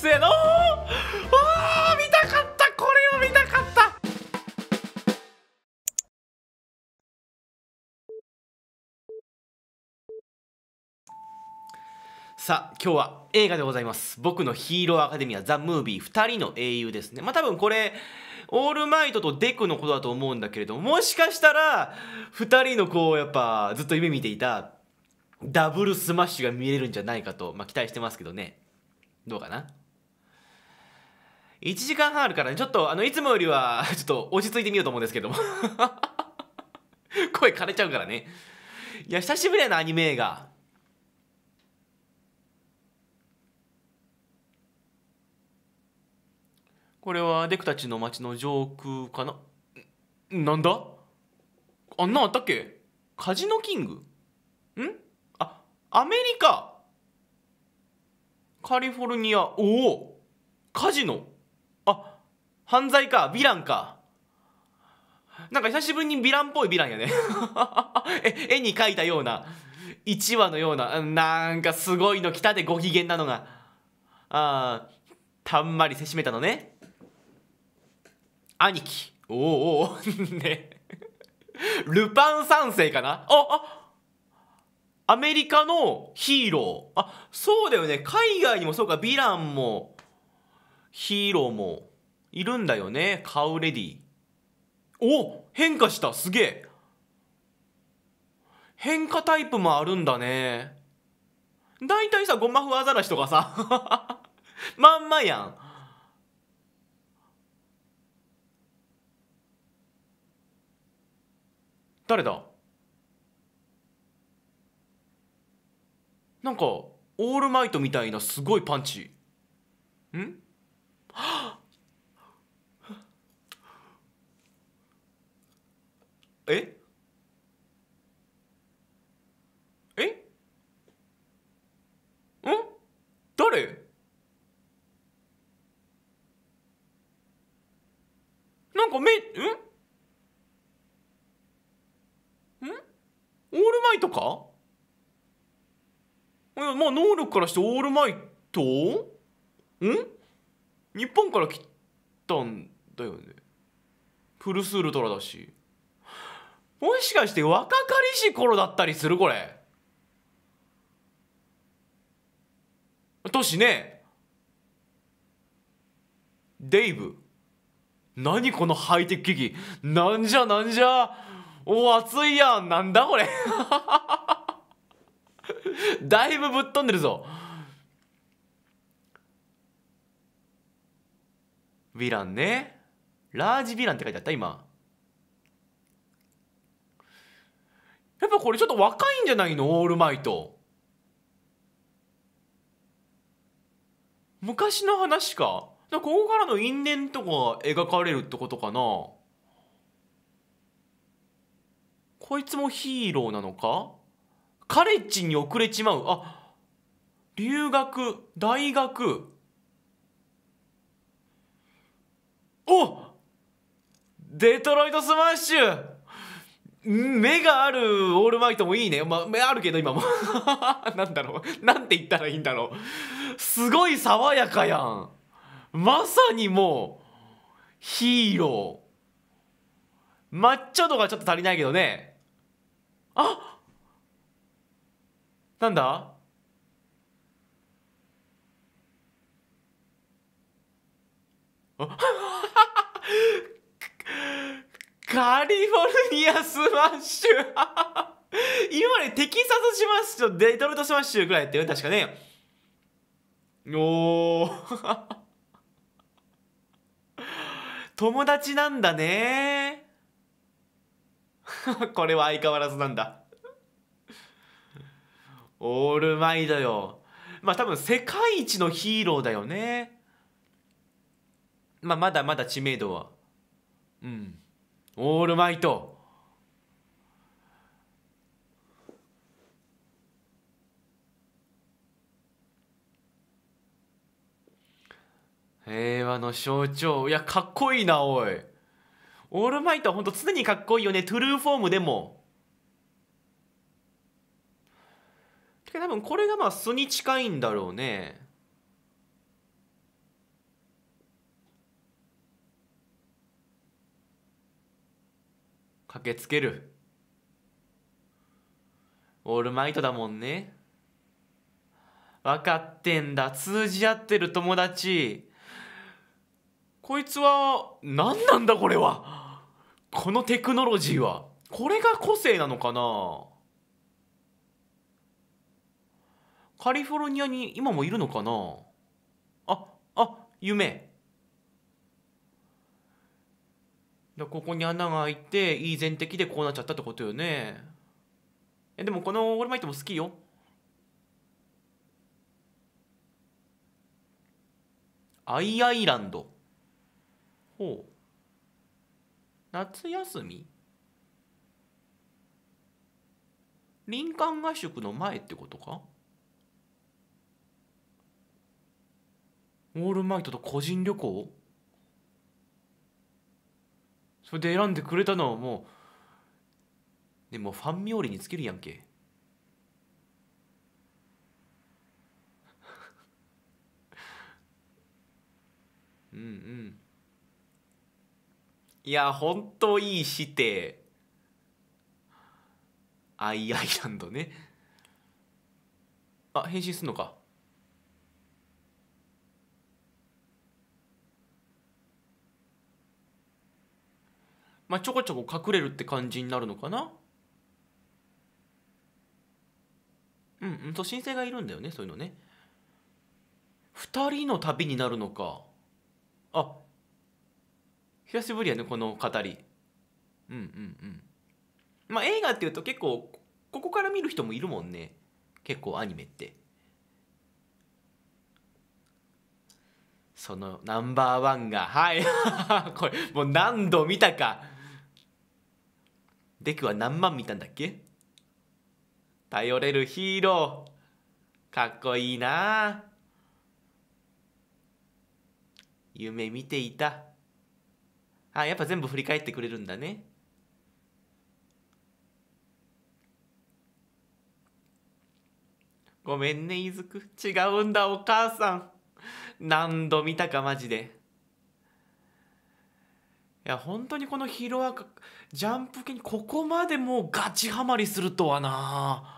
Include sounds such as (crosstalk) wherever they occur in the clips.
せのああ見たかったこれを見たかったさあ今日は映画でございます僕のヒーローアカデミアザ・ムービー2人の英雄ですねまあ多分これオールマイトとデクのことだと思うんだけれどももしかしたら2人のこうやっぱずっと夢見ていたダブルスマッシュが見れるんじゃないかと、まあ、期待してますけどねどうかな1時間半あるからね、ちょっと、あの、いつもよりは、(laughs) ちょっと落ち着いてみようと思うんですけども。(laughs) 声枯れちゃうからね。いや、久しぶりやな、アニメ映画。これはデクたちの街の上空かななんだあんなあったっけカジノキングんあアメリカカリフォルニアおおカジノ犯罪かヴィランかなんか久しぶりにヴィランっぽいヴィランやね (laughs) え絵に描いたような1話のようななんかすごいの来たでご機嫌なのがああ、たんまりせしめたのね兄貴おおおねルパン三世かなああアメリカのヒーローあそうだよね海外にもそうかヴィランもヒーローもいるんだよねカウレディお変化したすげえ変化タイプもあるんだね大体さゴマフアザラシとかさ (laughs) まんまやん誰だなんかオールマイトみたいなすごいパンチんはっええん誰なんかめんんオールマイトかいやまあ能力からしてオールマイトん日本から来たんだよねプルスウルトラだしもしかして若かりし頃だったりするこれ年ねデイブ何このハイテク機器なんじゃなんじゃお熱いやんなんだこれ (laughs) だいぶぶっ飛んでるぞヴィランねラージヴィランって書いてあった今やっぱこれちょっと若いんじゃないのオールマイト昔の話かかここからの因縁とか描かれるってことかなこいつもヒーローなのかカレッジに遅れちまうあ留学大学おデトロイトスマッシュ目があるオールマイトもいいね。まあ、目あるけど今も。(laughs) なんだろう。なんて言ったらいいんだろう。すごい爽やかやん。まさにもう、ヒーロー。マッチョ度がちょっと足りないけどね。あなんだあ (laughs) カリフォルニアスマッシュ今ね、テキサススマッシュとデトルトスマッシュぐらいやってる確かね。おー (laughs) 友達なんだね (laughs) これは相変わらずなんだオールマイだよまあ多分世界一のヒーローだよねまあまだまだ知名度はうんオールマイト平和の象徴いやかっこいいなおいオールマイトはほんと常にかっこいいよねトゥルーフォームでも多分これがまあ素に近いんだろうね駆けつけるオールマイトだもんね分かってんだ通じ合ってる友達こいつは何なんだこれはこのテクノロジーはこれが個性なのかなカリフォルニアに今もいるのかなああ夢ここに穴が開いていい前提でこうなっちゃったってことよねえでもこのオールマイトも好きよアイアイランドほう夏休み林間合宿の前ってことかオールマイトと個人旅行それで選んでくれたのはもうでもファン冥利につけるやんけ (laughs) うんうんいやほんといいしてアイアイランドねあ変身すんのかまあ、ちょこちょこ隠れるって感じになるのかなうん、うん、そう申請がいるんだよねそういうのね2人の旅になるのかあ久しぶりやねこの語りうんうんうんまあ映画っていうと結構ここから見る人もいるもんね結構アニメってそのナンバーワンがはい (laughs) これもう何度見たかデクは何万見たんだっけ頼れるヒーロー。かっこいいな夢見ていた。あ、やっぱ全部振り返ってくれるんだね。ごめんね、いずく。違うんだ、お母さん。何度見たか、マジで。いや、本当にこのヒーローアカ、ジャンプ系にここまでもうガチハマりするとはな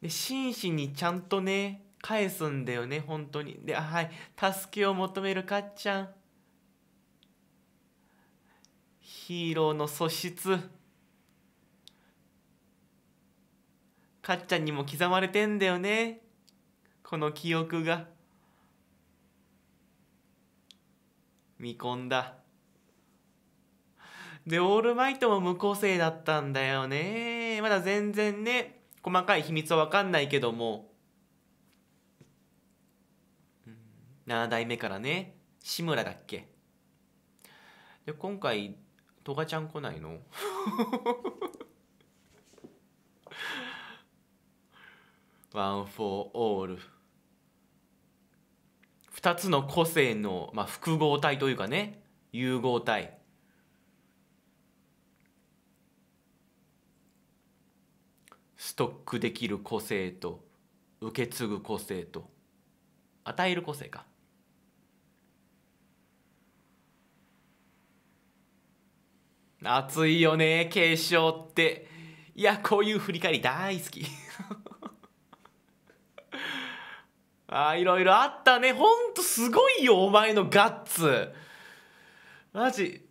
で真摯にちゃんとね返すんだよね本当にではい助けを求めるかっちゃんヒーローの素質かっちゃんにも刻まれてんだよねこの記憶が見込んだでオールマイトも無個性だったんだよねまだ全然ね細かい秘密は分かんないけども7代目からね志村だっけで今回トガちゃん来ないのワン・フォー・オール。2つの個性の、まあ、複合体というかね融合体ストックできる個性と受け継ぐ個性と与える個性か。熱いよね継承っていやこういう振り返り大好き (laughs) あいろいろあったねほんとすごいよお前のガッツマジ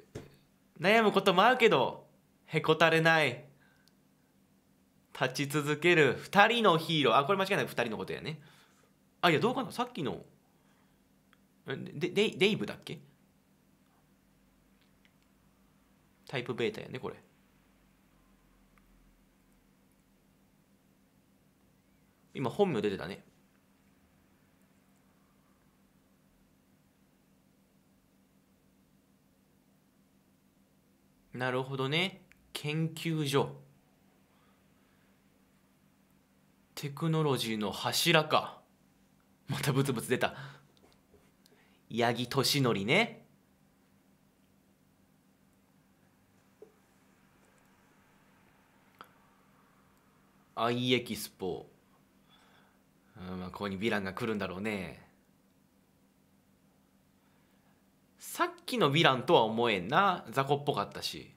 悩むこともあるけどへこたれない立ち続ける2人のヒーローあこれ間違いない2人のことやねあいやどうかなさっきのでデデイブだっけタイプベータやねこれ今本名出てたねなるほどね研究所テクノロジーの柱かまたブツブツ出た八木俊則ねアイエキスポ、うん、まあ、ここにヴィランが来るんだろうねさっきのヴィランとは思えんな雑魚っぽかったし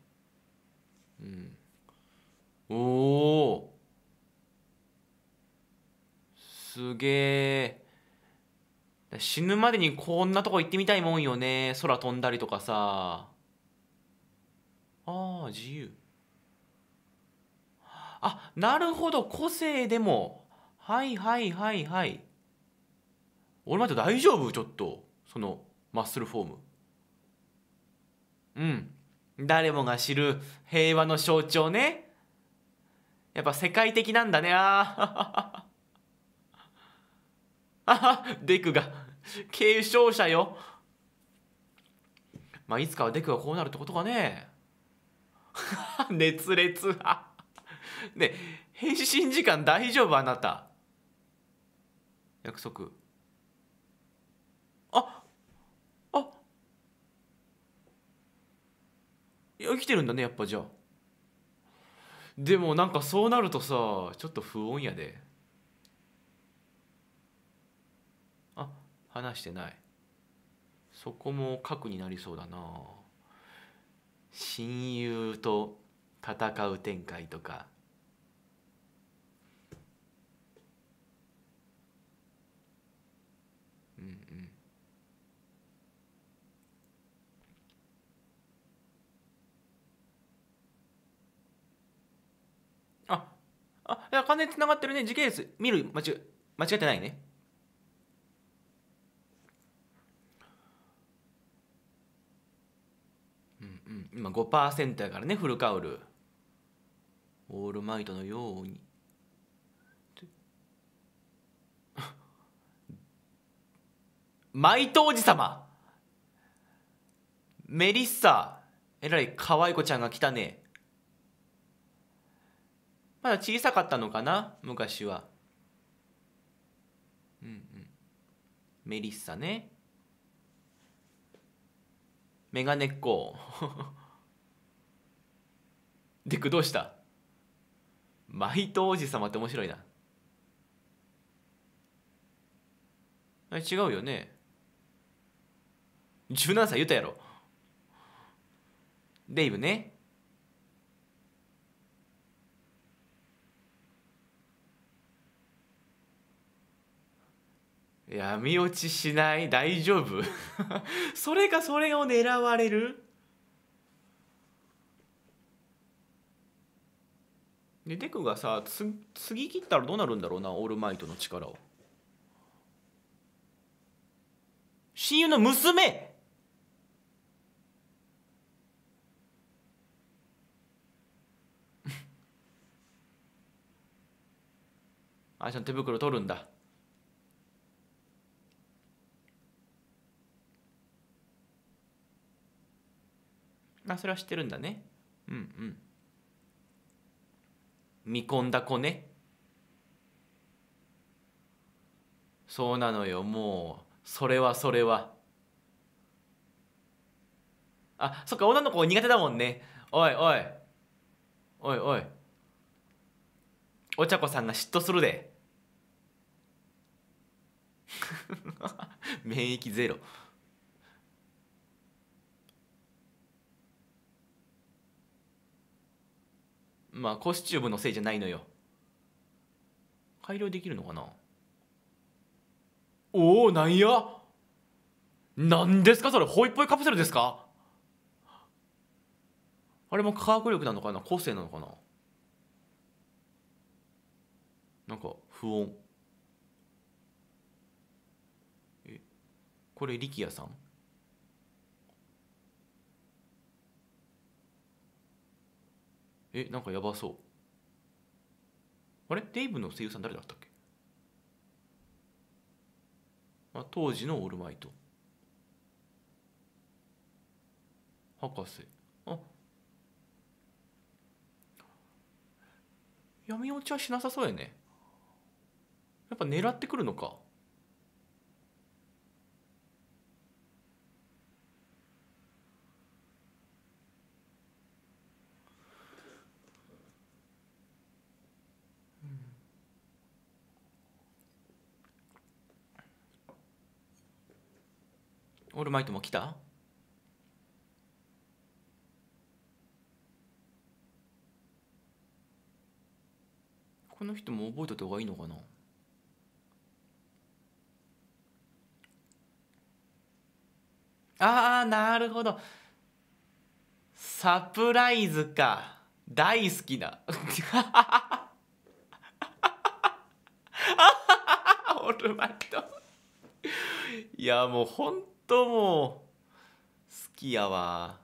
うんおおすげえ死ぬまでにこんなとこ行ってみたいもんよね空飛んだりとかさああ自由あなるほど個性でもはいはいはいはい俺待って大丈夫ちょっとそのマッスルフォームうん誰もが知る平和の象徴ねやっぱ世界的なんだねああ (laughs) デクが継承者よまあいつかはデクがこうなるってことかね (laughs) 熱烈 (laughs) ね変身時間大丈夫あなた約束生きてるんだねやっぱじゃあでもなんかそうなるとさちょっと不穏やであ話してないそこも核になりそうだな親友と戦う展開とかあいや完全につながってるね時系列見る間違間違ってないねうんうん今5%やからねフルカウルオールマイトのようにマイトおじ様メリッサえらい可愛い子ちゃんが来たねまだ小さかったのかな昔はうんうんメリッサねメガネっ子デク (laughs) どうしたマイト王子様って面白いなあれ違うよね17歳言ったやろデイブね闇落ちしない大丈夫 (laughs) それかそれを狙われるでデクがさつ次ぎ切ったらどうなるんだろうなオールマイトの力を親友の娘あいちゃん手袋取るんだあそれは知ってるんだねうんうん見込んだ子ねそうなのよもうそれはそれはあそっか女の子苦手だもんねおいおいおいおいお茶子さんが嫉妬するで (laughs) 免疫ゼロまあコスチュームのせいじゃないのよ改良できるのかなおおなんやなんですかそれホイップカプセルですかあれも科学力なのかな個性なのかななんか不穏えこれ力也さんえなんかやばそうあれデイブの声優さん誰だったっけ、まあ、当時のオールマイト博士あ闇落ちはしなさそうやねやっぱ狙ってくるのかオールマイトも来たこの人も覚えた方がいいのかなあーなるほどサプライズか大好きな (laughs) オールマイトいやもう本とも好きやわ。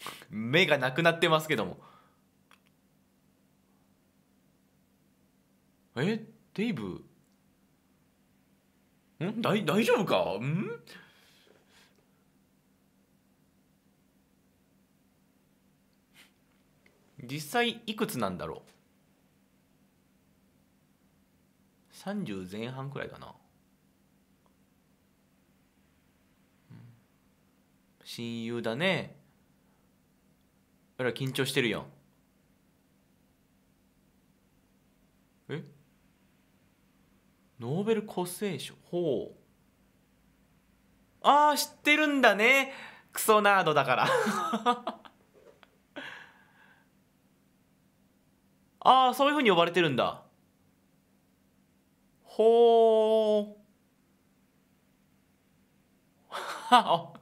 (laughs) 目がなくなってますけども。えデイブん大大丈夫かん実際いくつなんだろう30前半くらいかな、親友だねあら緊張してるやんえノーベル個性賞ほうああ知ってるんだねクソナードだから (laughs) ああそういうふうに呼ばれてるんだほう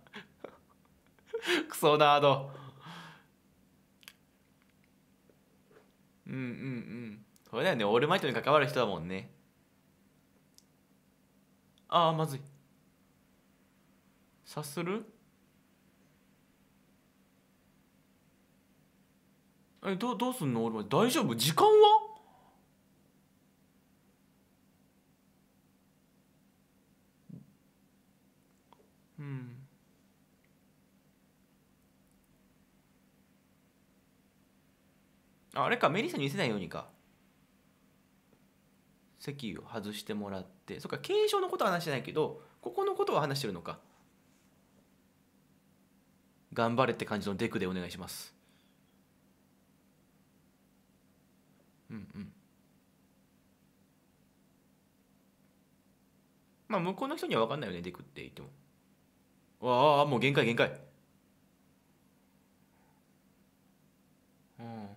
クソナードうんうんうんそれだよねオールマイトに関わる人だもんねああまずい察するえどどうすんの俺大丈夫時間はあれかメリッサに見せないようにか席を外してもらってそっか軽症のことは話してないけどここのことは話してるのか頑張れって感じのデクでお願いしますうんうんまあ向こうの人には分かんないよねデクって言ってもああもう限界限界うん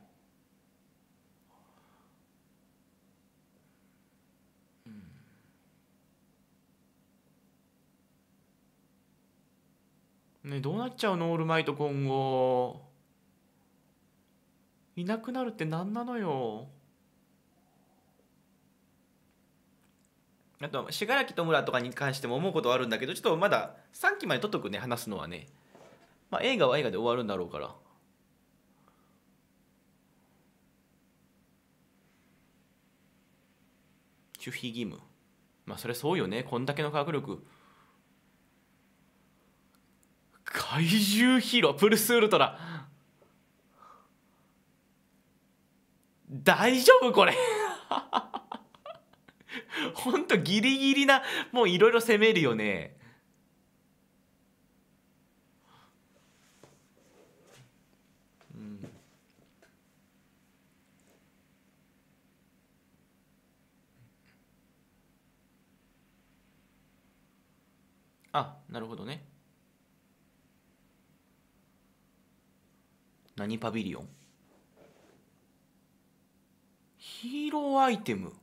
ねどうなっちゃうのオールマイト今後いなくなるって何なのよあと信楽戸村とかに関しても思うことはあるんだけどちょっとまだ3期まで取っとくね話すのはね、まあ、映画は映画で終わるんだろうから守秘義務まあそれそうよねこんだけの科学力怪獣ヒーロープルスウルトラ大丈夫これ (laughs) ほんとギリギリなもういろいろ攻めるよねあなるほどね何パビリオンヒーローアイテム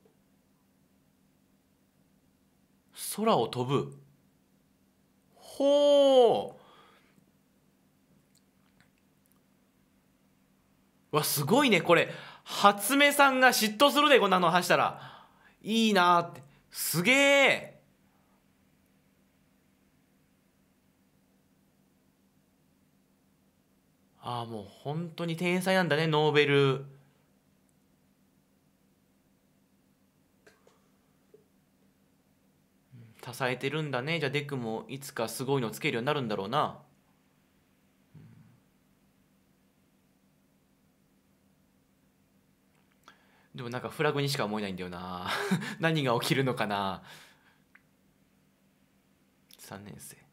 空を飛ぶほうわすごいねこれ初音さんが嫉妬するでこんなの話したらいいなってすげえああもう本当に天才なんだねノーベル支えてるんだねじゃあデクもいつかすごいのつけるようになるんだろうな。でもなんかフラグにしか思えないんだよな (laughs) 何が起きるのかな3年生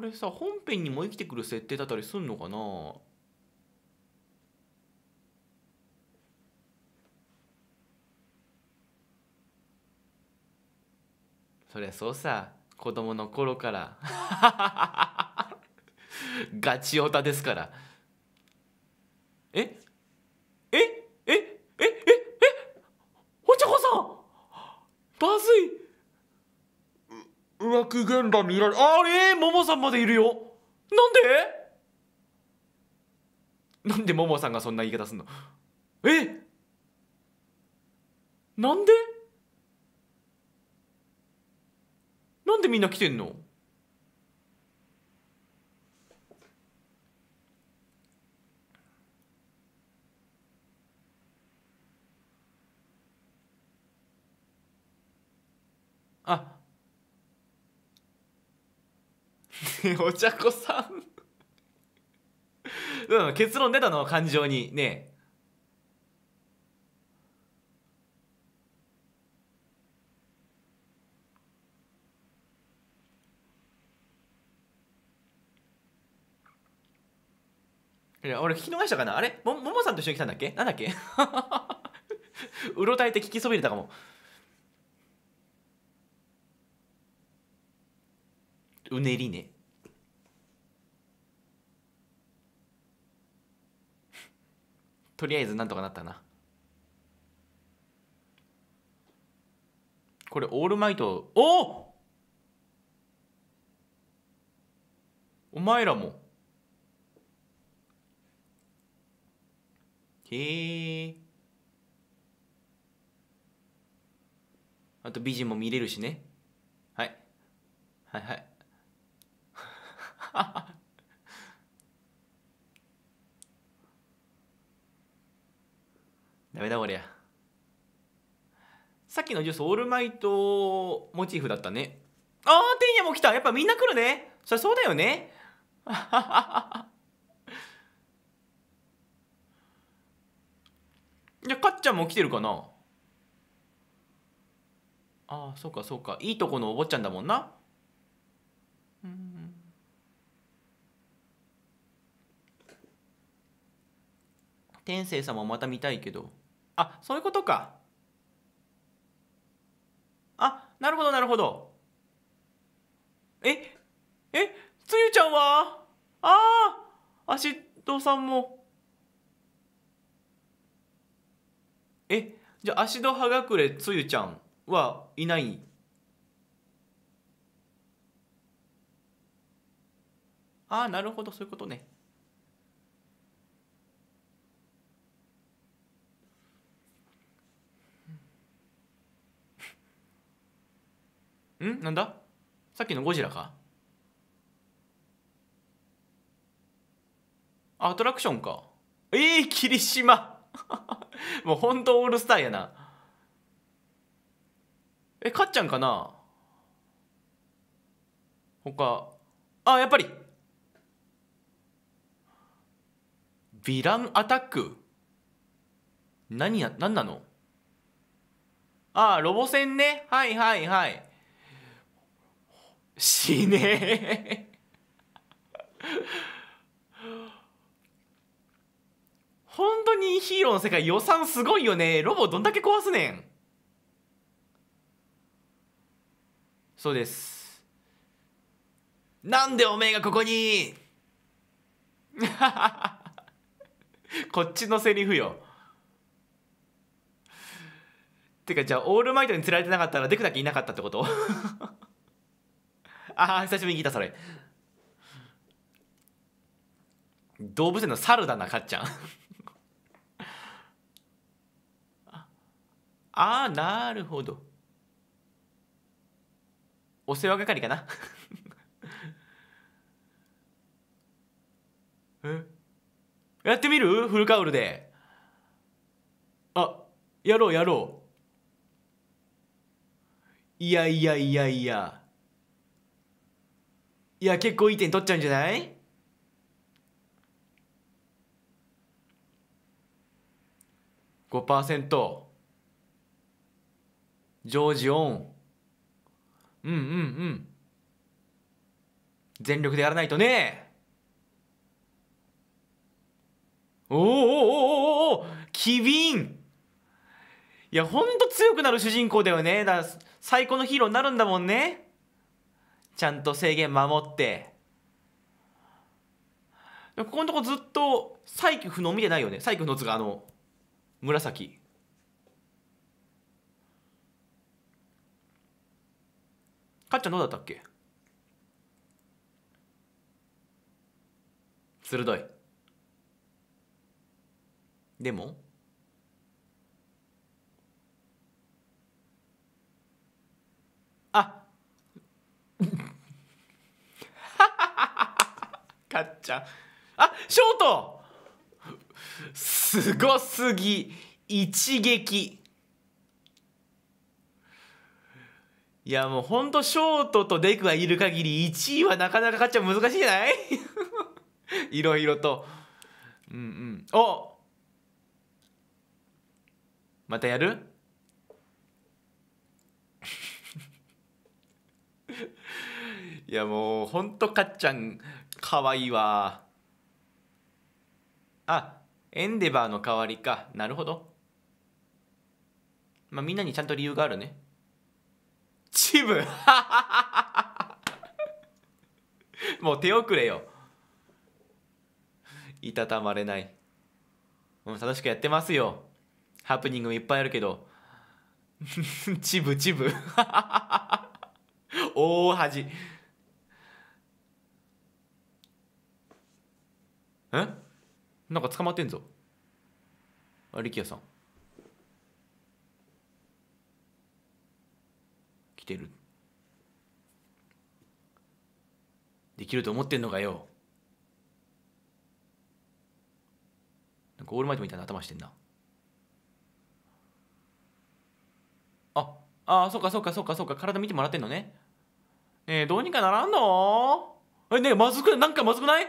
これさ本編にも生きてくる設定だったりすんのかなそりゃそうさ子供の頃から (laughs) ガチオタですからええええええお茶子さんバズい浮気現場見られあれももさんまでいるよなんでなんでももさんがそんな言い方すんのえなんでなんでみんな来てんの (laughs) お茶子さんうん結論出たの感情にねえいや俺聞き逃したかなあれもももさんと一緒に来たんだっけなんだっけ (laughs) うろたえて聞きそびれたかもうねりね (laughs) とりあえずなんとかなったなこれオールマイトおお前らもへえあと美人も見れるしねはいはいはい (laughs) ダメだこりゃさっきのジュースオールマイトモチーフだったねああてんやも来たやっぱみんな来るねそりゃそうだよねじゃあかっちゃんも来てるかなああそうかそうかいいとこのお坊ちゃんだもんな天聖様をまた見たいけどあそういうことかあなるほどなるほどええつゆちゃんはああアシッドさんもえじゃあアシド葉隠れつゆちゃんはいないああなるほどそういうことねんなんださっきのゴジラかアトラクションかええー、霧島 (laughs) もうほんとオールスターやなえかっちゃんかな他あやっぱりヴィランアタック何や何なのああロボ戦ねはいはいはいしねえ本当にヒーローの世界予算すごいよねロボどんだけ壊すねんそうですなんでおめえがここにこっちのセリフよてかじゃあオールマイトに釣られてなかったらデクだけいなかったってことああ久しぶりに聞いたそれ動物園の猿だなかっちゃん (laughs) ああなるほどお世話係かな (laughs) えやってみるフルカウルであやろうやろういやいやいやいやいや結構いい点取っちゃうんじゃない5%ジョージオンうんうんうん全力でやらないとねおーおおおお機敏いやほんと強くなる主人公だよねだ最高のヒーローになるんだもんねちゃんと制限守ってここのとこずっと再起不能見てないよね再起不能つがあの紫かっちゃんどうだったっけ鋭いでもかっちゃんあショートすごすぎ一撃いやもうほんとショートとデクがいる限り1位はなかなかかっちゃん難しいじゃない (laughs) いろいろとうんうんおまたやる (laughs) いやもうほんとかっちゃんかわいいわあエンデバーの代わりかなるほどまあみんなにちゃんと理由があるねチブ (laughs) もう手遅れよいたたまれないもう正しくやってますよハプニングもいっぱいあるけど (laughs) チブチブ (laughs) 大恥えなんか捕まってんぞあ力也さん来てるできると思ってんのかよなんかオールマイトみたいな頭してんなあああそっかそっかそっかそっか体見てもらってんのねえー、どうにかならんのえねまずくなんかまずくない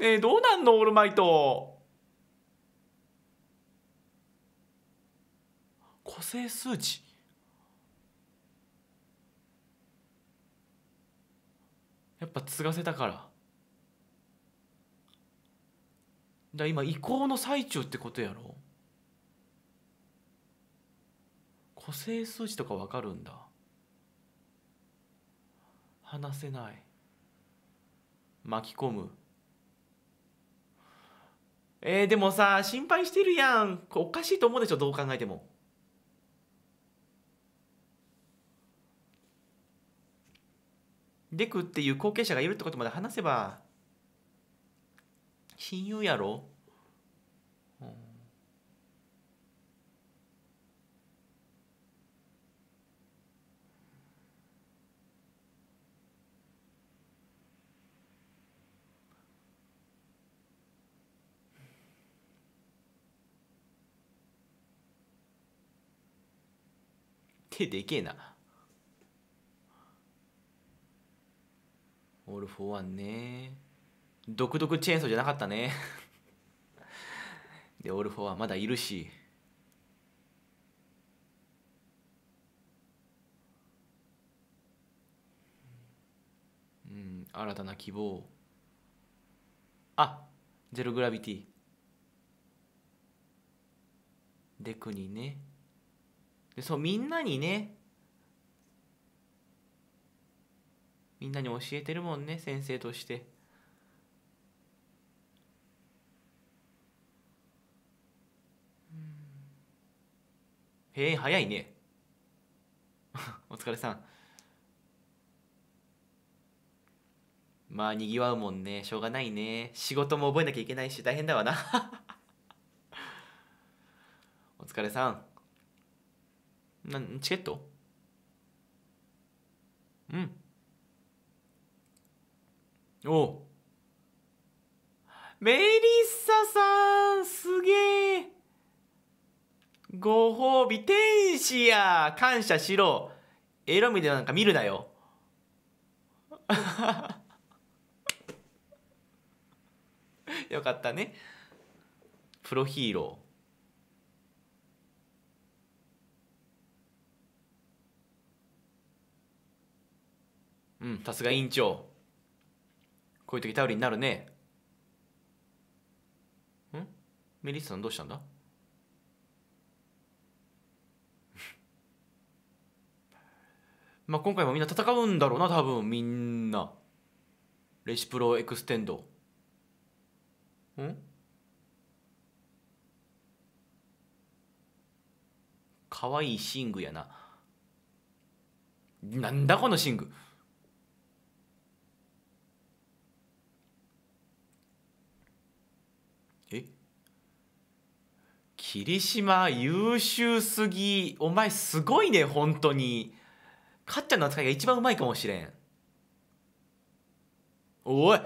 えー、どうなんのオールマイト個性数値やっぱ継がせたからだ今移行の最中ってことやろ個性数値とか分かるんだ話せない巻き込むえー、でもさ心配してるやんこれおかしいと思うでしょどう考えてもデクっていう後継者がいるってことまで話せば親友やろ手でけえなオール・フォー・ワンね独特チェーンソーじゃなかったね (laughs) でオール・フォー・ワンまだいるしうん新たな希望あゼログラビティデクにねでそうみんなにねみんなに教えてるもんね先生として。へえ早いね (laughs) お疲れさんまあにぎわうもんねしょうがないね仕事も覚えなきゃいけないし大変だわな (laughs) お疲れさんなチケットうんおメリッサさんすげえご褒美天使や感謝しろエロみでなんか見るなよ (laughs) よかったねプロヒーロうんさすが委員長こういう時頼りになるねんメリッサさんどうしたんだ (laughs) まあ今回もみんな戦うんだろうな多分みんなレシプロエクステンドんかわいい寝具やななんだこの寝具霧島優秀すぎお前すごいね本当にかっちゃんの扱いが一番うまいかもしれんおい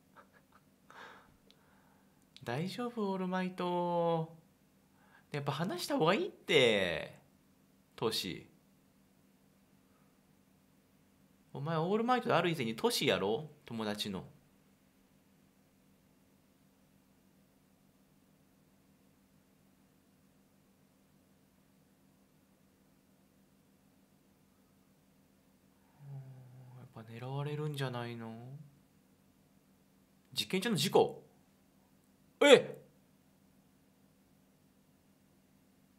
(laughs) 大丈夫オールマイトやっぱ話した方がいいってトシお前オールマイトある以前にトシやろ友達の狙われるんじゃないの実験中の事故え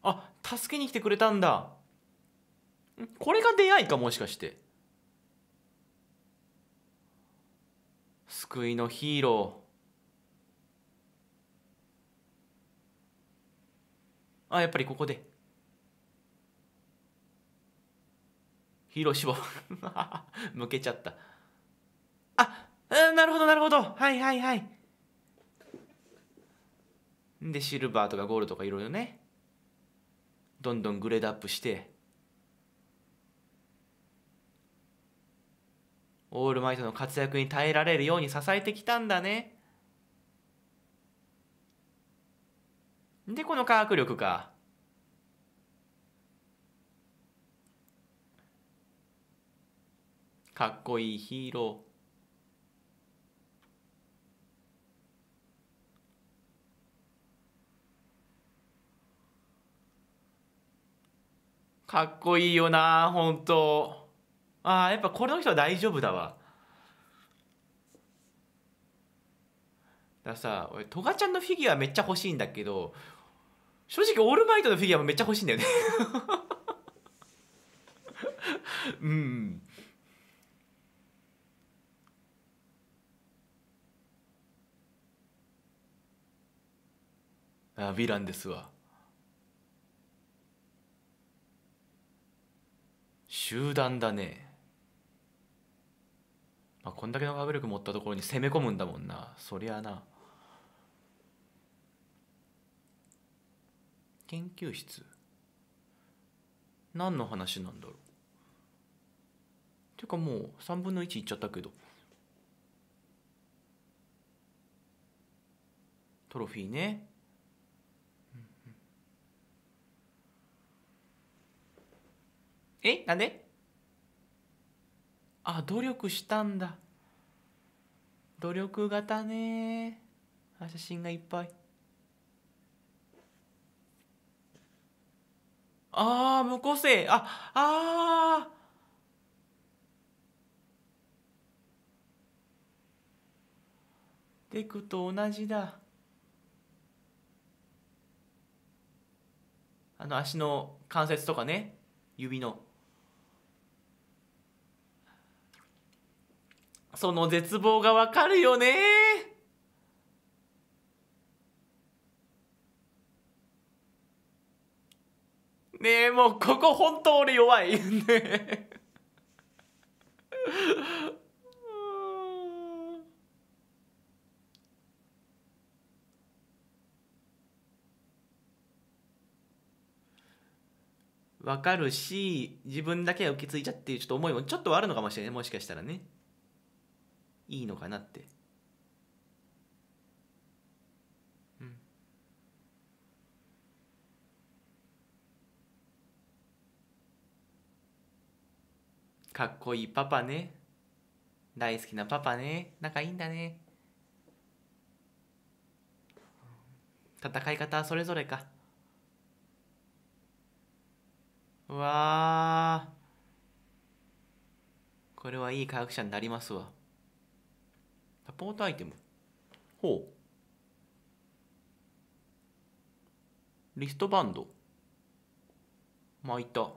あ助けに来てくれたんだこれが出会いかもしかして救いのヒーローあやっぱりここで。広絞 (laughs) 向けちゃったあなるほどなるほどはいはいはいでシルバーとかゴールとかいろいろねどんどんグレードアップしてオールマイトの活躍に耐えられるように支えてきたんだねでこの科学力かかっこいいヒーローかっこいいよな本当ああやっぱこの人は大丈夫だわださ俺トガちゃんのフィギュアめっちゃ欲しいんだけど正直オールマイトのフィギュアもめっちゃ欲しいんだよね (laughs) うんあヴィランですわ集団だねまあこんだけの学力持ったところに攻め込むんだもんなそりゃあな研究室何の話なんだろうてかもう3分の1いっちゃったけどトロフィーねえなんであ努力したんだ努力型ねあ写真がいっぱいああ無個性あああデクと同じだあの足の関節とかね指の。その絶望がわかるよねねえもうここ本当俺弱いね (laughs) わかるし自分だけは受け継いじゃっていうちょっと思いもちょっとあるのかもしれないもしかしたらね。いいのかなってうんかっこいいパパね大好きなパパね仲いいんだね戦い方はそれぞれかうわこれはいい科学者になりますわ。ポートアイテムほうリストバンド巻いたん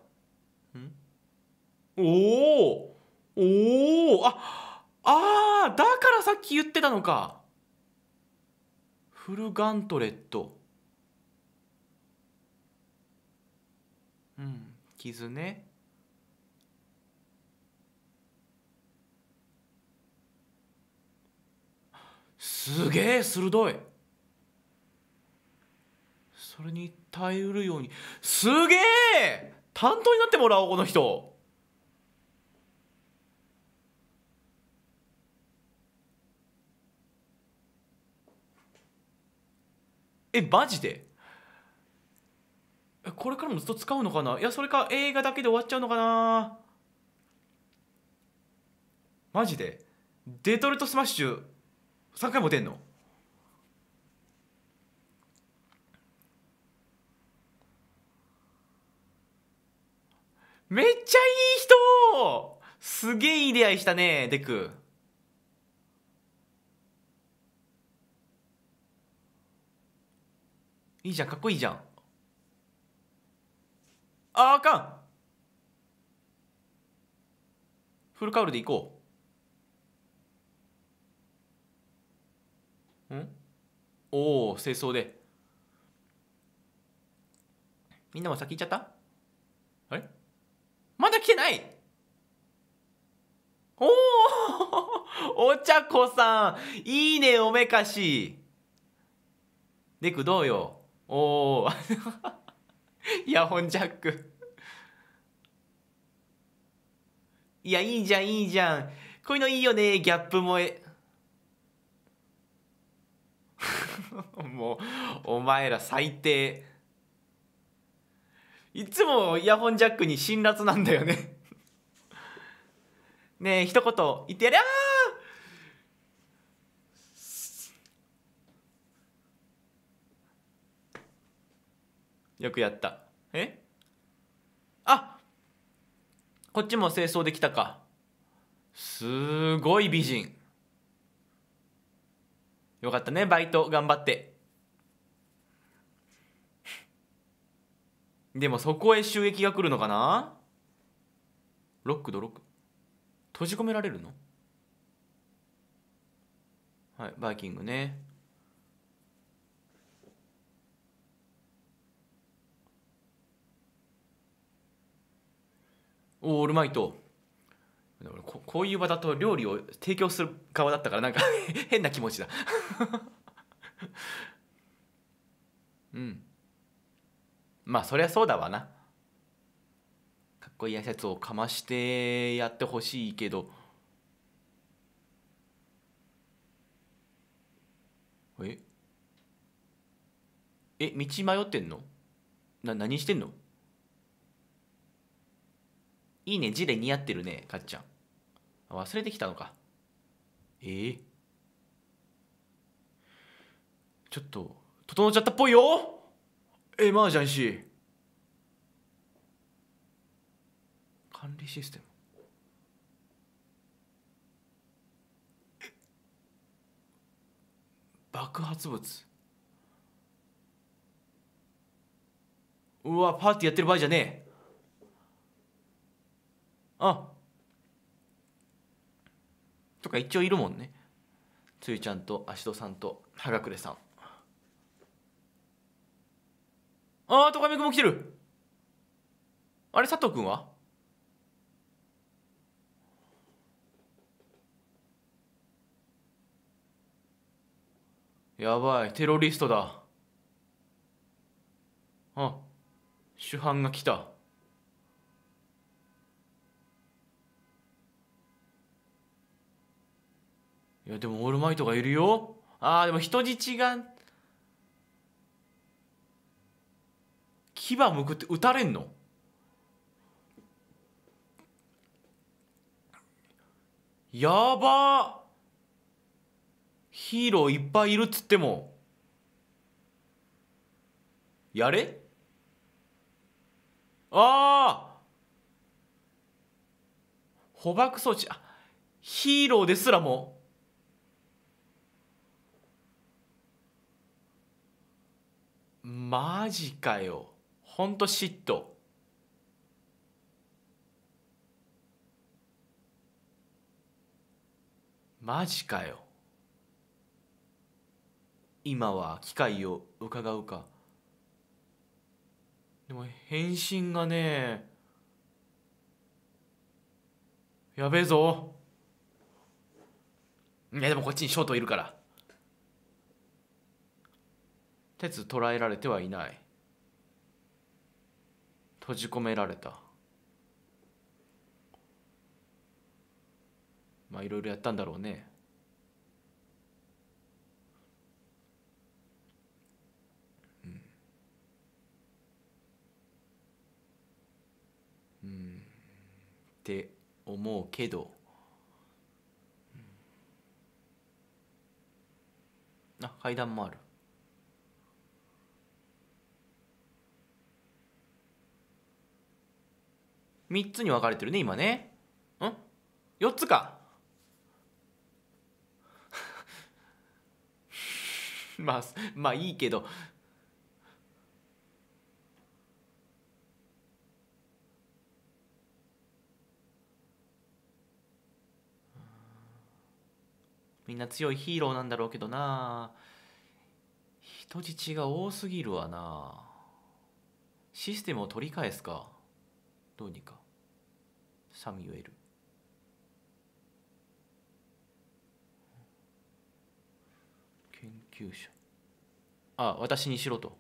おおおおああだからさっき言ってたのかフルガントレットうん傷ねすげえ鋭いそれに耐えうるようにすげえ担当になってもらおうこの人えマジでこれからもずっと使うのかないやそれか映画だけで終わっちゃうのかなマジでデトルトスマッシュ3回も出てんのめっちゃいい人すげえいい出会いしたねデクいいじゃんかっこいいじゃんああかんフルカウルでいこうおお清掃でみんなも先行っちゃったあれまだ来てないおお (laughs) お茶子さんいいねおめかしデくどうよおお (laughs) イヤホンジャックいやいいじゃんいいじゃんこういうのいいよねギャップ萌え (laughs) もうお前ら最低いつもイヤホンジャックに辛辣なんだよね (laughs) ねえ一言言ってやりゃよくやったえあこっちも清掃できたかすごい美人よかったねバイト頑張ってでもそこへ収益が来るのかなロックドロック閉じ込められるのはいバイキングねおオールマイトここういう場だと料理を提供する側だったからなんか (laughs) 変な気持ちだ (laughs) うんまあそりゃそうだわなかっこいい挨拶をかましてやってほしいけどええ道迷ってんのな何してんのいいね、ジレ似合ってるね、かっちゃん。忘れてきたのか。ええー、ちょっと、整っちゃったっぽいよえー、マージャンし。管理システム。爆発物。うわ、パーティーやってる場合じゃねえ。あとか一応いるもんねつゆちゃんと芦戸さんと葉隠さんああー戸上君も来てるあれ佐藤君はやばいテロリストだあ主犯が来たいやでもオールマイトがいるよああ、でも人質が牙むくって撃たれんのやばヒーローいっぱいいるっつってもやれああ捕獲装置あヒーローですらもマジかよほんと嫉妬マジかよ今は機会を伺うかでも返信がねやべえぞいやでもこっちにショートいるから鉄捕らえられてはいない閉じ込められたまあいろいろやったんだろうねって思うけど、うあ階段もある3つに分かれてるね今ねん ?4 つか (laughs) まあまあいいけどみんな強いヒーローなんだろうけどな人質が多すぎるわなシステムを取り返すかどうにかサミュエル研究者あ私にしろと。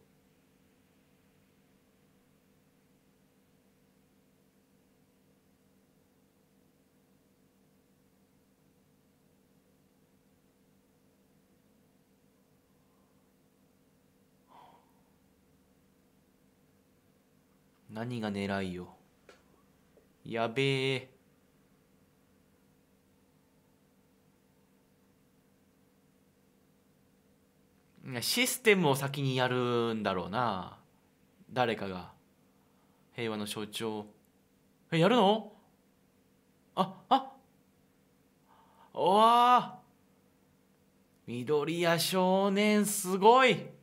何が狙いよやべえシステムを先にやるんだろうな誰かが平和の象徴えやるのああおわ緑谷少年すごい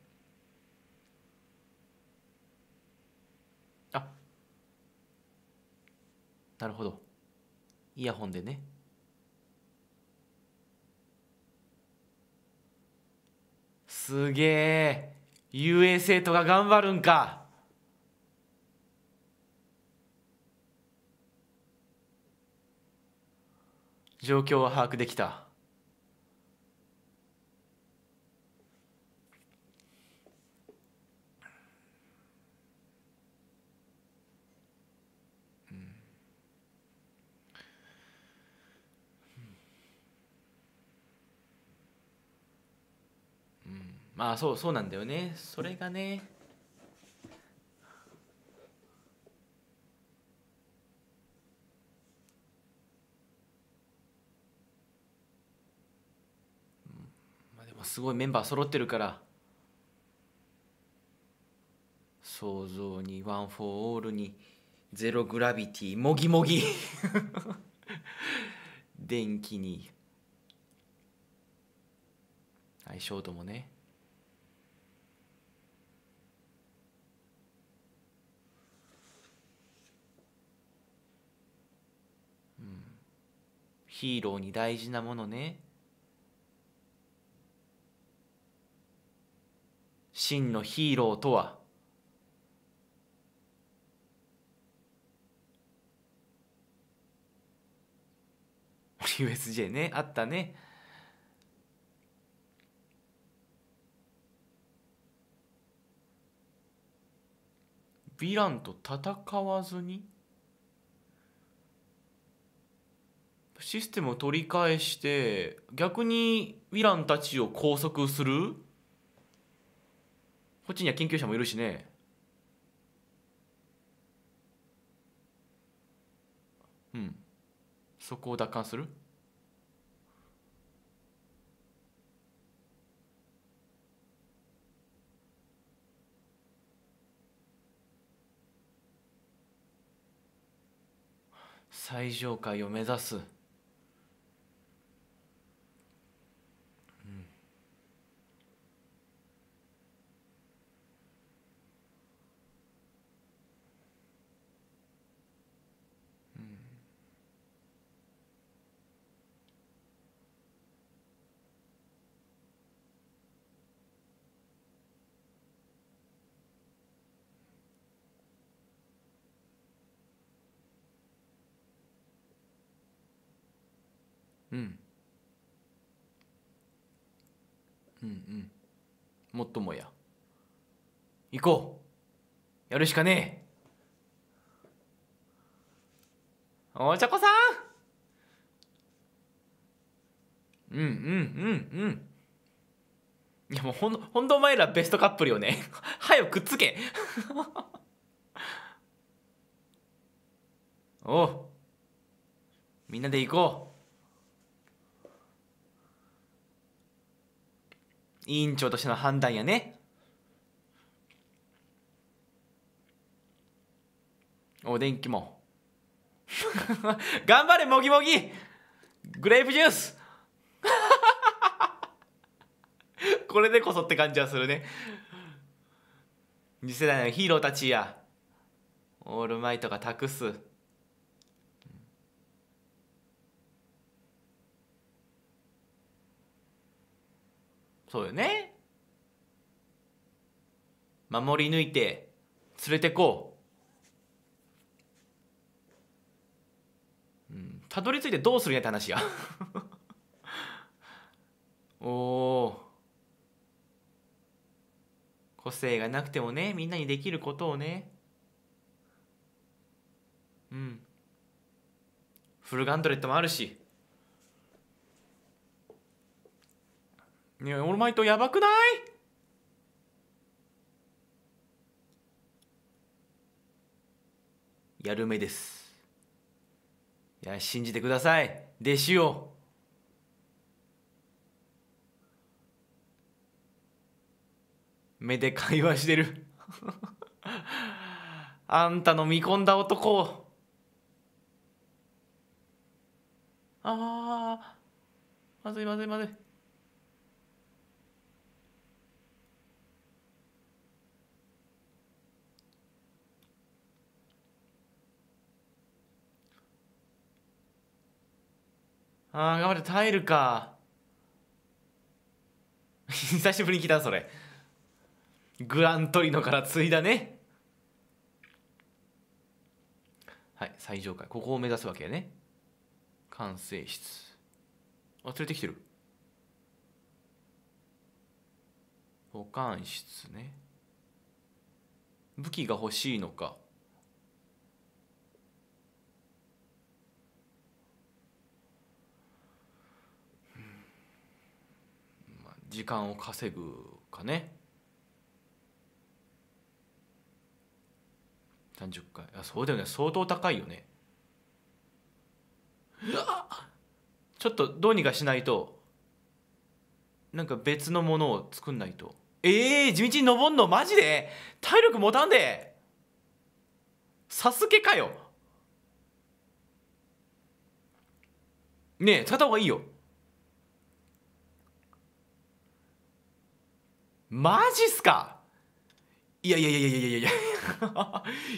なるほどイヤホンでねすげえ UA 生徒が頑張るんか状況は把握できたあそうそうなんだよねそれがねまあでもすごいメンバー揃ってるから想像にワン・フォー・オールにゼロ・グラビティもぎもぎ (laughs) 電気に相性ともねヒーローに大事なものね真のヒーローとは「USJ ね」あったね。ヴィランと戦わずにシステムを取り返して逆にヴィランたちを拘束するこっちには研究者もいるしねうんそこを奪還する最上階を目指すもっともや行こうやるしかねえおちゃこさんうんうんうんうんいやもうほんほんとお前らベストカップルよねは (laughs) くくっつけ (laughs) おうみんなで行こう委員長としての判断やねお電気も (laughs) 頑張れもぎもぎグレープジュース (laughs) これでこそって感じはするね次世代のヒーローたちやオールマイトが託すそうよね守り抜いて連れてこう、うん、たどり着いてどうするんやって話や (laughs) おお個性がなくてもねみんなにできることをねうんフルガントレットもあるしねえオールマイトやばくないやるめですいや信じてください弟子を目で会話してる (laughs) あんたの見込んだ男をああまずいまずいまずいあー頑張って耐えるか (laughs) 久しぶりに来たそれグラントリノから継いだねはい最上階ここを目指すわけやね完成室あ連れてきてる保管室ね武器が欲しいのか時間を稼ぐかね30回あそうだよね相当高いよねちょっとどうにかしないとなんか別のものを作んないとええー、地道に登んのマジで体力持たんでサスケかよねえ使った方がいいよマジっすかいやいやいやいやいやいや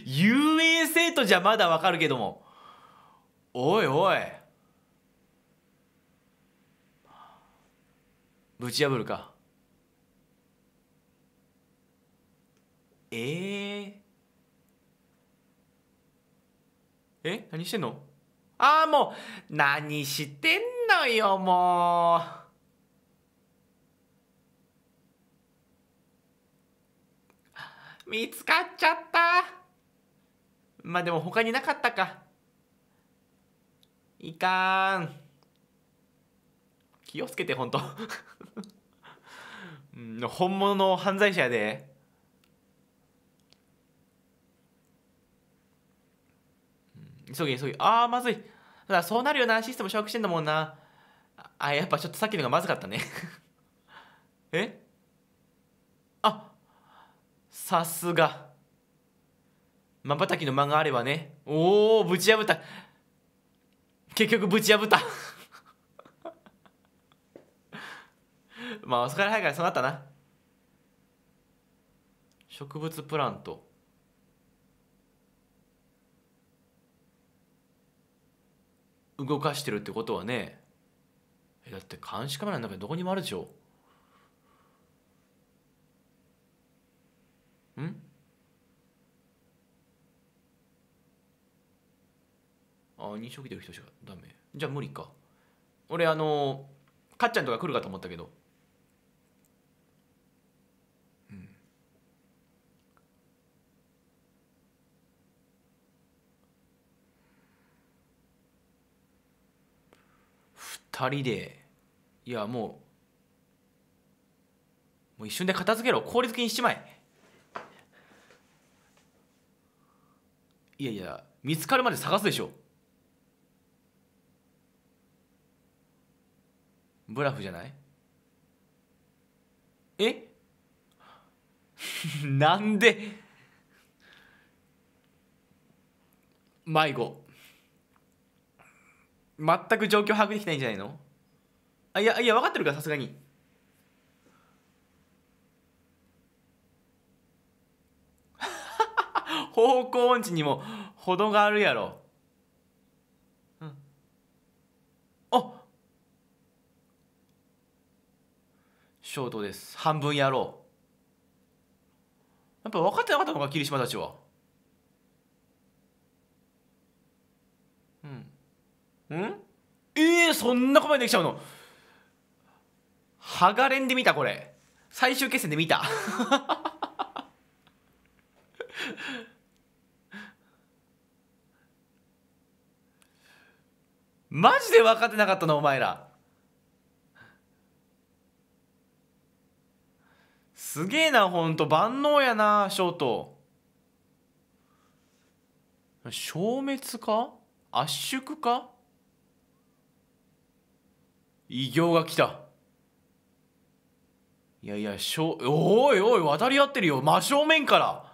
UA (laughs) 生徒じゃまだわかるけどもおいおいぶち破るかええー、え何してんのああもう何してんのよもう見つかっちゃったまあでも他になかったかいかん気をつけてほ (laughs) んと本物の犯罪者やで急げ急げあーまずいただそうなるよなシステム消握してんだもんなあやっぱちょっとさっきのがまずかったね (laughs) えさすがまばたきの間があればねおおぶち破った結局ぶち破った (laughs) まあ遅かれ早からそうなったな植物プラント動かしてるってことはねえだって監視カメラの中にどこにもあるでしょんあ認証機でる人しかダメじゃあ無理か俺あのー、かっちゃんとか来るかと思ったけどうん2人でいやもうもう一瞬で片付けろ効率的にしちまえいやいや見つかるまで探すでしょブラフじゃないえ (laughs) なんで迷子全く状況把握できないんじゃないのあいやいや分かってるからさすがに方向音痴にも程があるやろ。うショートです。半分やろう。やっぱ分かってなかったのか、霧島たちは。うん。うんええー、そんなことまでできちゃうの剥がれんで見たこれ最終決戦で見たマジで分かってなかったのお前らすげえなほんと万能やなショート消滅か圧縮か偉業が来たいやいやしょおいおい渡り合ってるよ真正面から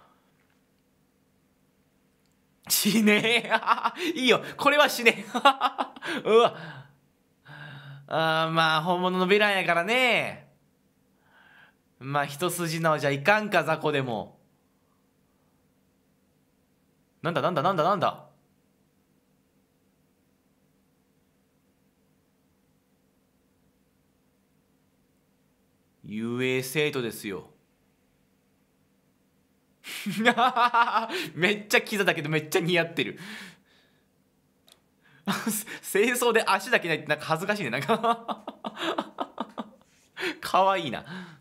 死ねえ (laughs) いいよこれは死ねえ (laughs) うわあまあ本物のヴィランやからねまあ一筋縄じゃいかんか雑魚でもなんだなんだなんだなんだ遊泳生徒ですよ (laughs) めっちゃキザだけどめっちゃ似合ってる (laughs) 清掃で足だけないってなんか恥ずかしいねなんか (laughs) かわいいな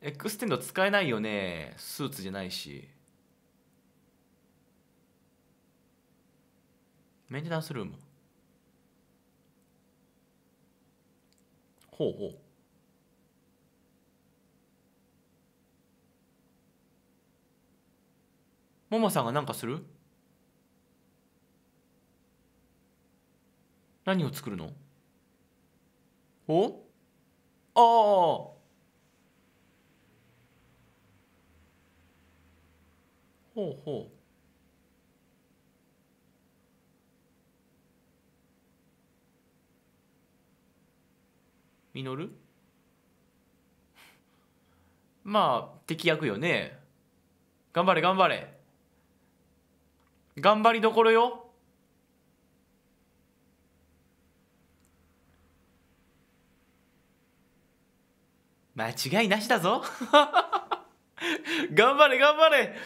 エクステンド使えないよねスーツじゃないしメンテナンスルームほうほうももさんが何かする何を作るのおああほうほうみのる (laughs) まあ敵役よね頑張れ頑張れ頑張りどころよ間違いなしだぞ (laughs) 頑張れ頑張れ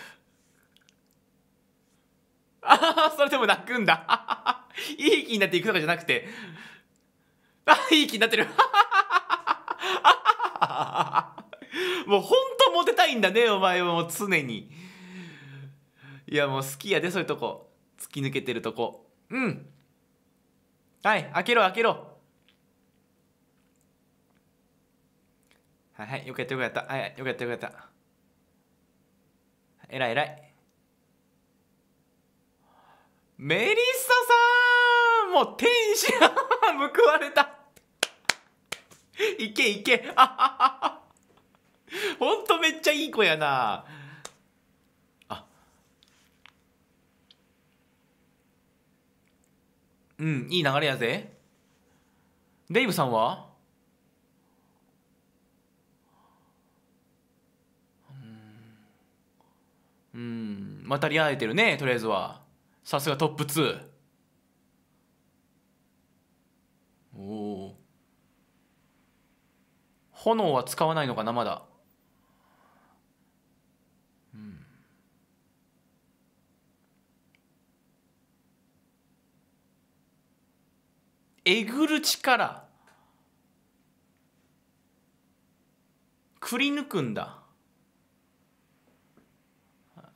あそれでも泣くんだ (laughs) いい気になっていくとかじゃなくてあいい気になってる (laughs) もうほんとモテたいんだねお前はもう常に。いやもう好きやでそういうとこ突き抜けてるとこうんはい開けろ開けろはいはいよくやったよくやったはい、はい、よくやったよくやったえらいえらいメリッサさんもう天使報われたいけいけあはははほんとめっちゃいい子やなうんいい流れやぜデイブさんはうん、渡り合えてるねとりあえずはさすがトップ2おお炎は使わないのかなまだえぐる力くり抜くんだ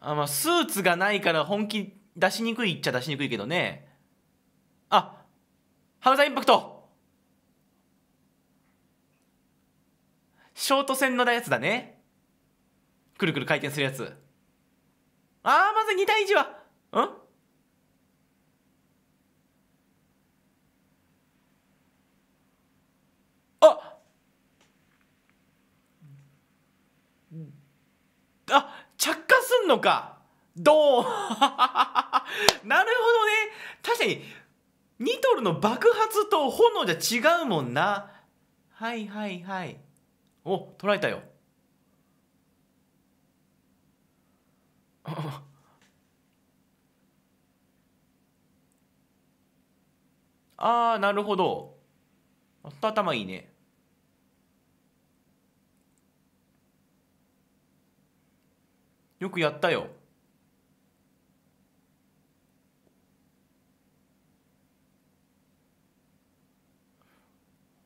あまあスーツがないから本気出しにくいっちゃ出しにくいけどねあハ浜ザインパクトショート線のやつだねくるくる回転するやつああまず2対1はうんあ着火すんのかドーン (laughs) なるほどね確かにニトルの爆発と炎じゃ違うもんなはいはいはいお捉えたよ (laughs) ああなるほど頭いいねよくやったよ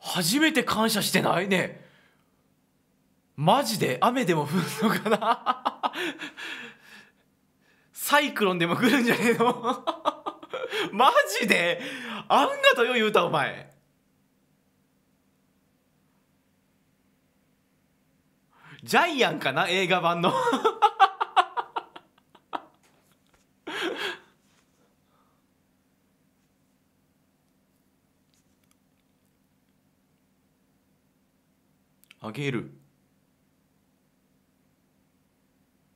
初めて感謝してないねマジで雨でも降るのかな (laughs) サイクロンでも来るんじゃねえの (laughs) マジであんがとよ言うたお前ジャイアンかな映画版の (laughs) あげる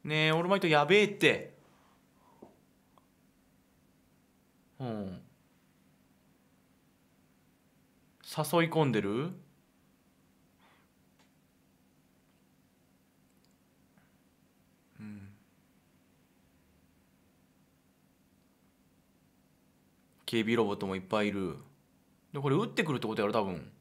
ねえオールマイトやべえってうん誘い込んでるうん警備ロボットもいっぱいいるでこれ撃ってくるってことやろ多分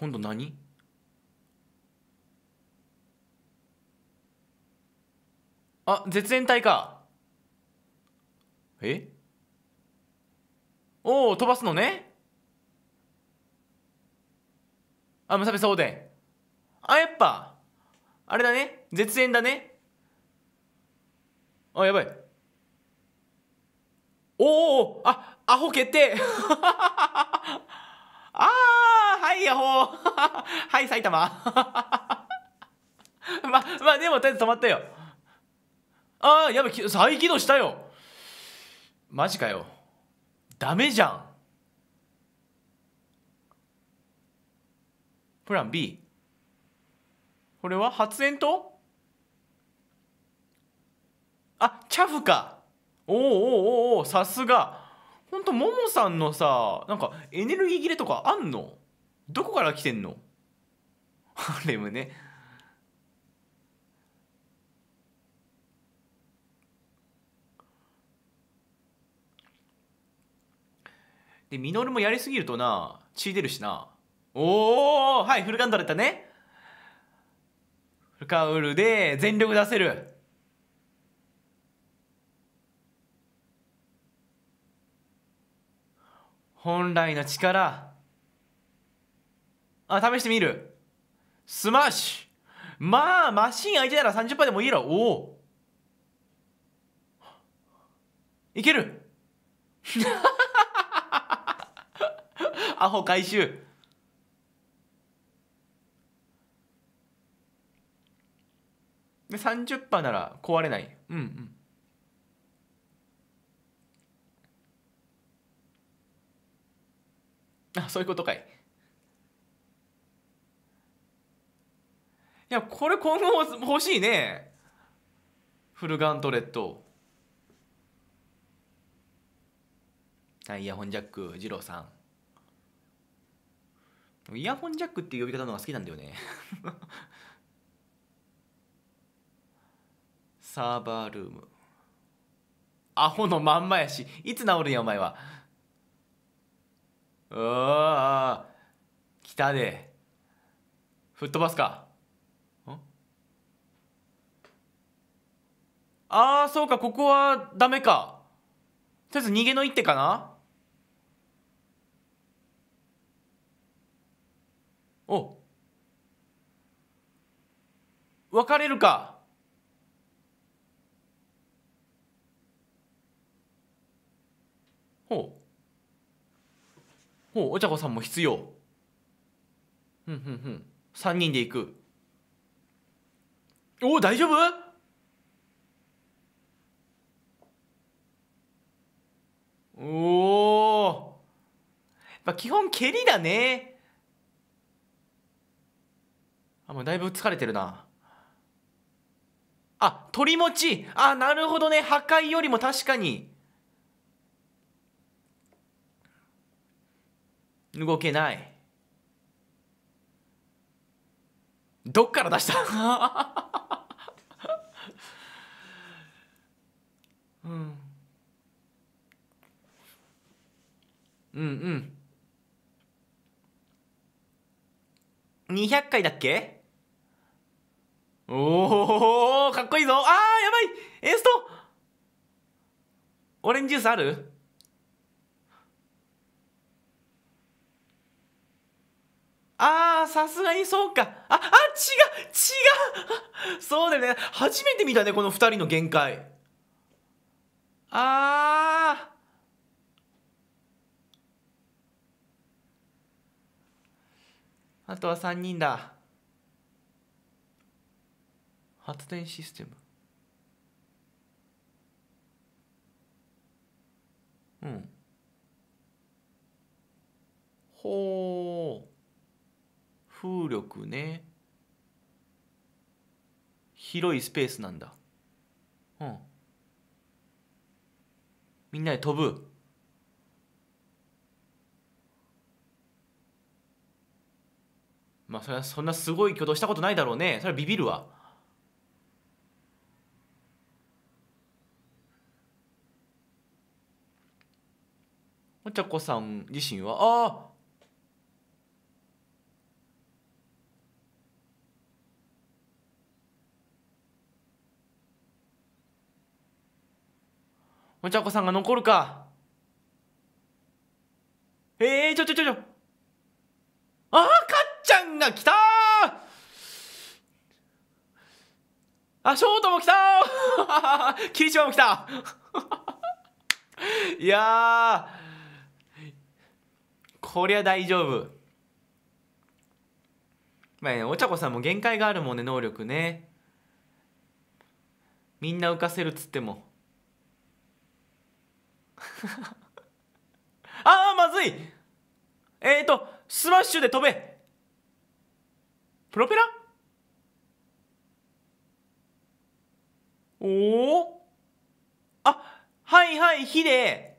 今度何あ絶縁体かえおお飛ばすのねあむさびそうであやっぱあれだね絶縁だねあやばいおおあアホ決定 (laughs) ヤホー (laughs) はい、埼玉 (laughs) ま、まあ、でもとりあえず止まったよ。ああ、やべ、再起動したよ。マジかよ。ダメじゃん。プラン B。これは発煙筒あ、チャフか。おおおおおさすが。ほんと、ももさんのさ、なんかエネルギー切れとかあんのどこから来てんのハーレムねで、ミノルもやりすぎるとな、血出るしな。おおはい、フルカウントだったね。フルカウルで全力出せる。本来の力。あ、試してみる。スマッシュまあ、マシン相手なら30%でもいいろ。おお。いけるアホ回収。で、30%なら壊れない。うんうん。あ、そういうことかい。いやこれ今後欲しいねフルガントレットはい、イヤホンジャック二郎さんイヤホンジャックっていう呼び方のが好きなんだよね (laughs) サーバールームアホのまんまやしいつ治るんやお前はうわ来たで吹っ飛ばすかああそうかここはダメかとりあえず逃げの一手かなお分かれるかほうほうお茶子さんも必要ふんふんふん3人で行くおお大丈夫おおやっぱ基本蹴りだねあもうだいぶ疲れてるなあ鳥持ちあなるほどね破壊よりも確かに動けないどっから出した (laughs) うんうん200回だっけおおかっこいいぞあーやばいエーストオレンジジュースあるあーさすがにそうかああ違う違うそうだよね初めて見たねこの2人の限界あああとは3人だ発電システムうんほう風力ね広いスペースなんだうんみんなで飛ぶまあそれはそんなすごい挙動したことないだろうねそれはビビるわお茶子さん自身はああお茶子さんが残るかええー、ちょちょちょちょああかちゃんが来たあ、ショートも来たキリ (laughs) も来た (laughs) いやこりゃ大丈夫。まあね、お茶子さんも限界があるもんね、能力ね。みんな浮かせるっつっても。(laughs) ああ、まずいえっ、ー、と、スマッシュで飛べプロペラおおあはいはい火で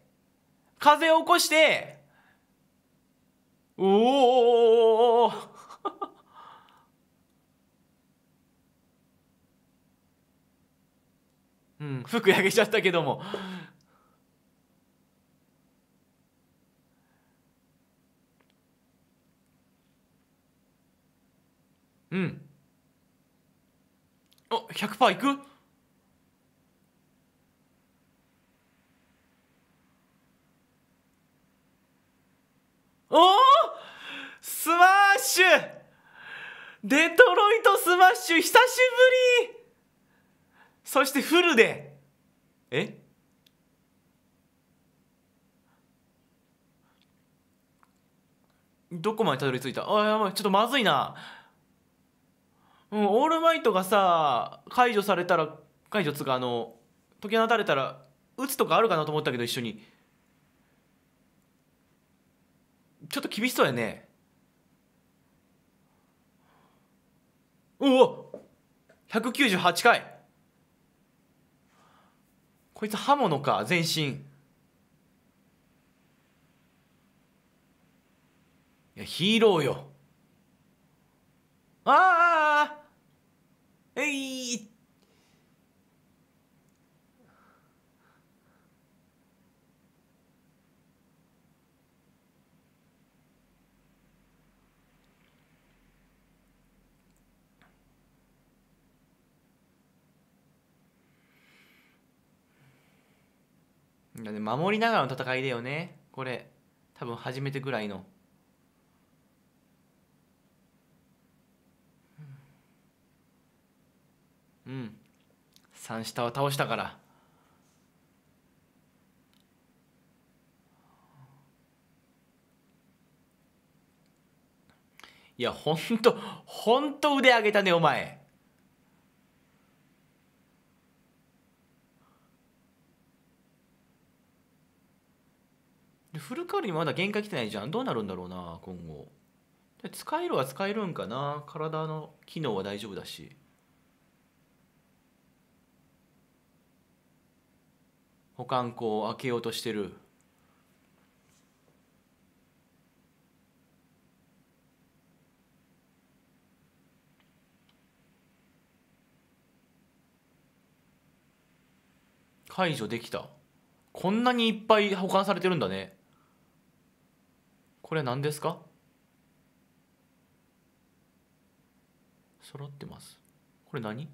風を起こしておお (laughs) うん服焼けちゃったけどもうんお100%いくおおスマッシュデトロイトスマッシュ久しぶりそしてフルでえどこまでたどり着いたあやばいちょっとまずいなうん、オールマイトがさ解除されたら解除つかあの解き放たれたら打つとかあるかなと思ったけど一緒にちょっと厳しそうやねうお198回こいつ刃物か全身いやヒーローよああえい守りながらの戦いだよねこれ多分初めてぐらいのうん三下を倒したからいやほんとほんと腕上げたねお前フルカールにまだ限界来てないじゃんどうなるんだろうな今後使えるは使えるんかな体の機能は大丈夫だし保管庫を開けようとしてる解除できたこんなにいっぱい保管されてるんだねこれ何ですか揃ってますこれ何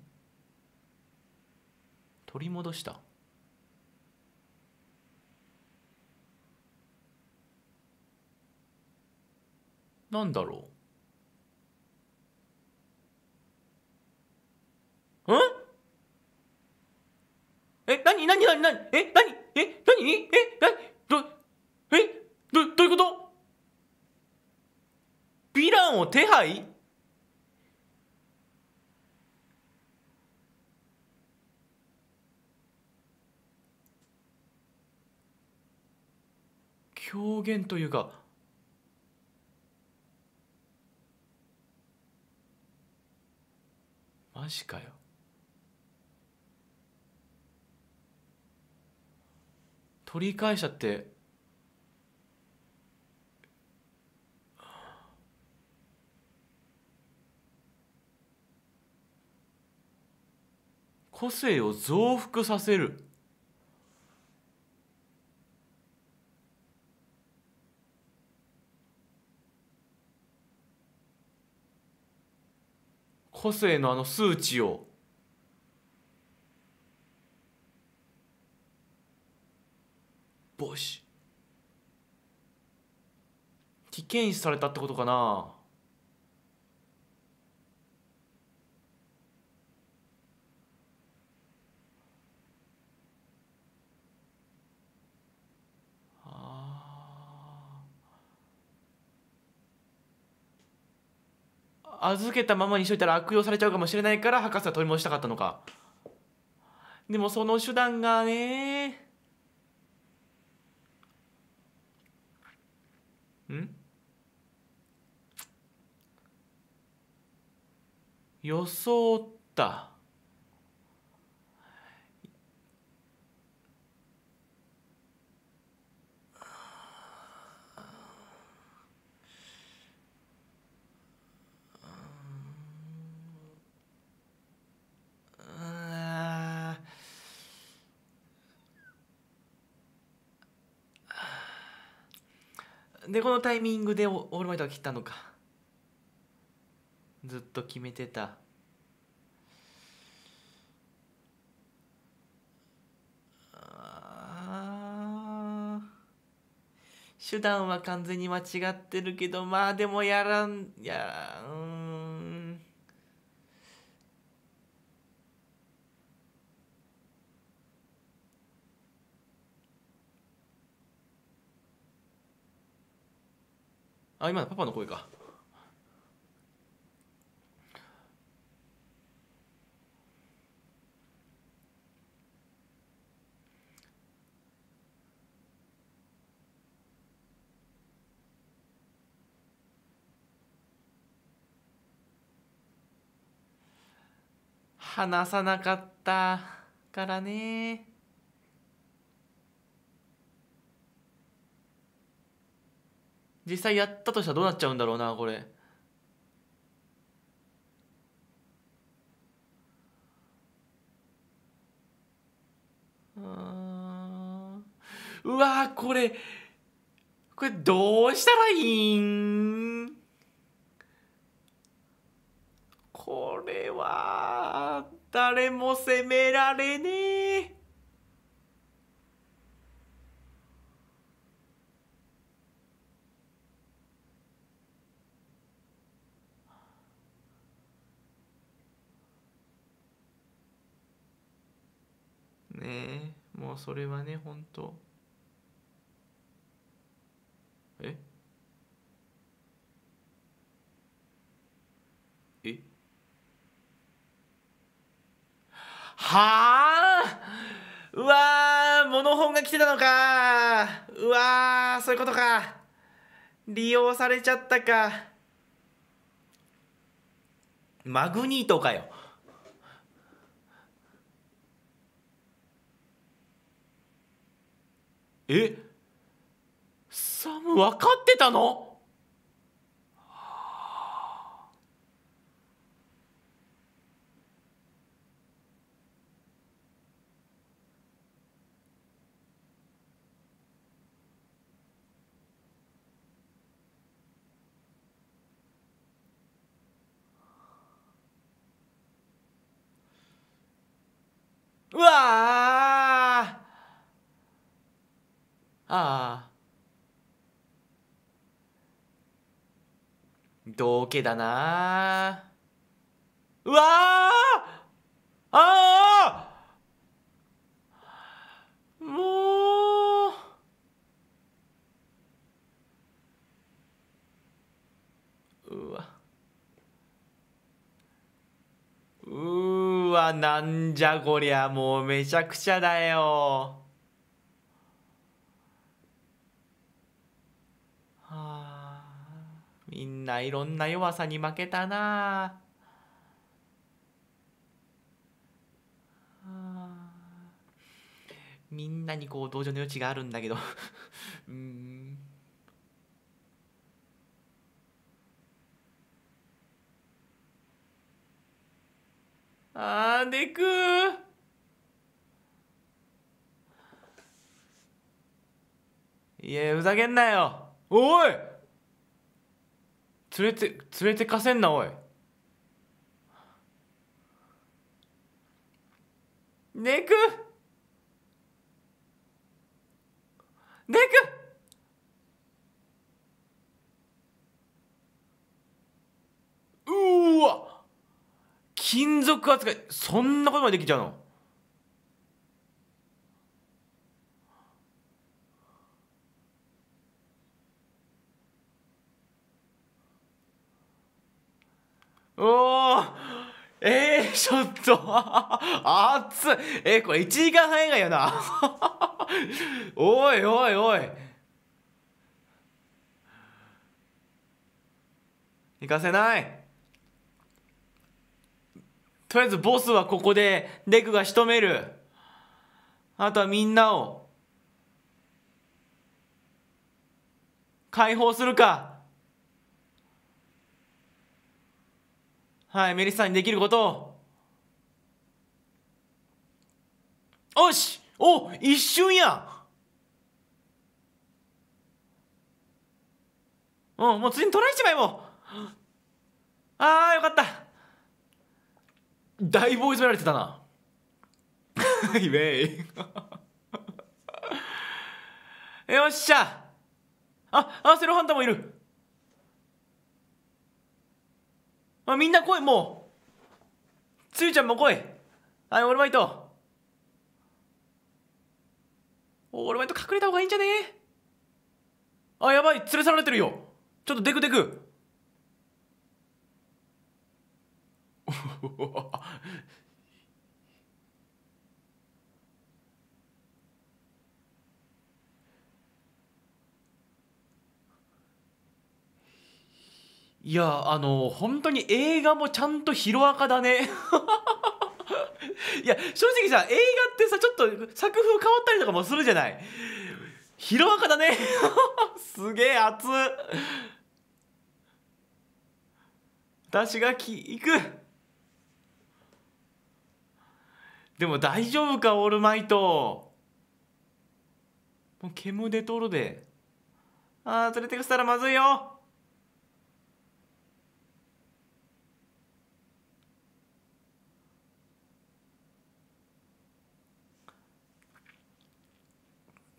取り戻したなんだろうんえ、なになになになにえ、なにえ、なにえ、なにど、え、ど、どういうことヴィランを手配狂言というかマジかよ取り返したって個性を増幅させる個性のあの数値を帽子危険視されたってことかな預けたままにしといたら悪用されちゃうかもしれないから博士は取り戻したかったのかでもその手段がねん装ったでこのタイミングでオールマイトが切ったのかずっと決めてた手段は完全に間違ってるけどまあでもやらんやらんあ今のパパの声か話さなかったからね実際やったとしたらどうなっちゃうんだろうなこれうわこれこれどうしたらいいんこれは誰も責められねえねもうそれはねほんとええはあうわーモノホンが来てたのかうわーそういうことか利用されちゃったかマグニートかよえサム分かってたのうわああ道家だなうわああもううわうわなんじゃこりゃもうめちゃくちゃだよみんないろんな弱さに負けたなみんなにこう同情の余地があるんだけど (laughs) うんあーでくーいやふざけんなよおい連れて連れてかせんなおいネクネクうわ金属扱いそんなことまでできちゃうのおーえー、ちょっと、熱い。えー、これ1時間半以外やな。おいおいおい。行かせない。とりあえずボスはここで、デクが仕留める。あとはみんなを、解放するか。はい、メリッサにできることを。おしお一瞬やうん、もう次にトライしちまえもうあーよかっただいぶイズめられてたな。イベイ。よっしゃあ、あ、セロハンターもいるあ、みんな来い、もう。つゆちゃんも来い。はい、オールマイト。オールマイト隠れた方がいいんじゃねあ、やばい、連れ去られてるよ。ちょっとデクデク。(laughs) いやあの本当に映画もちゃんとヒロアカだね (laughs) いや正直さ映画ってさちょっと作風変わったりとかもするじゃないヒロアカだね (laughs) すげえ熱私がき行くでも大丈夫かオールマイトもう煙でとるでああ連れてくしたらまずいよ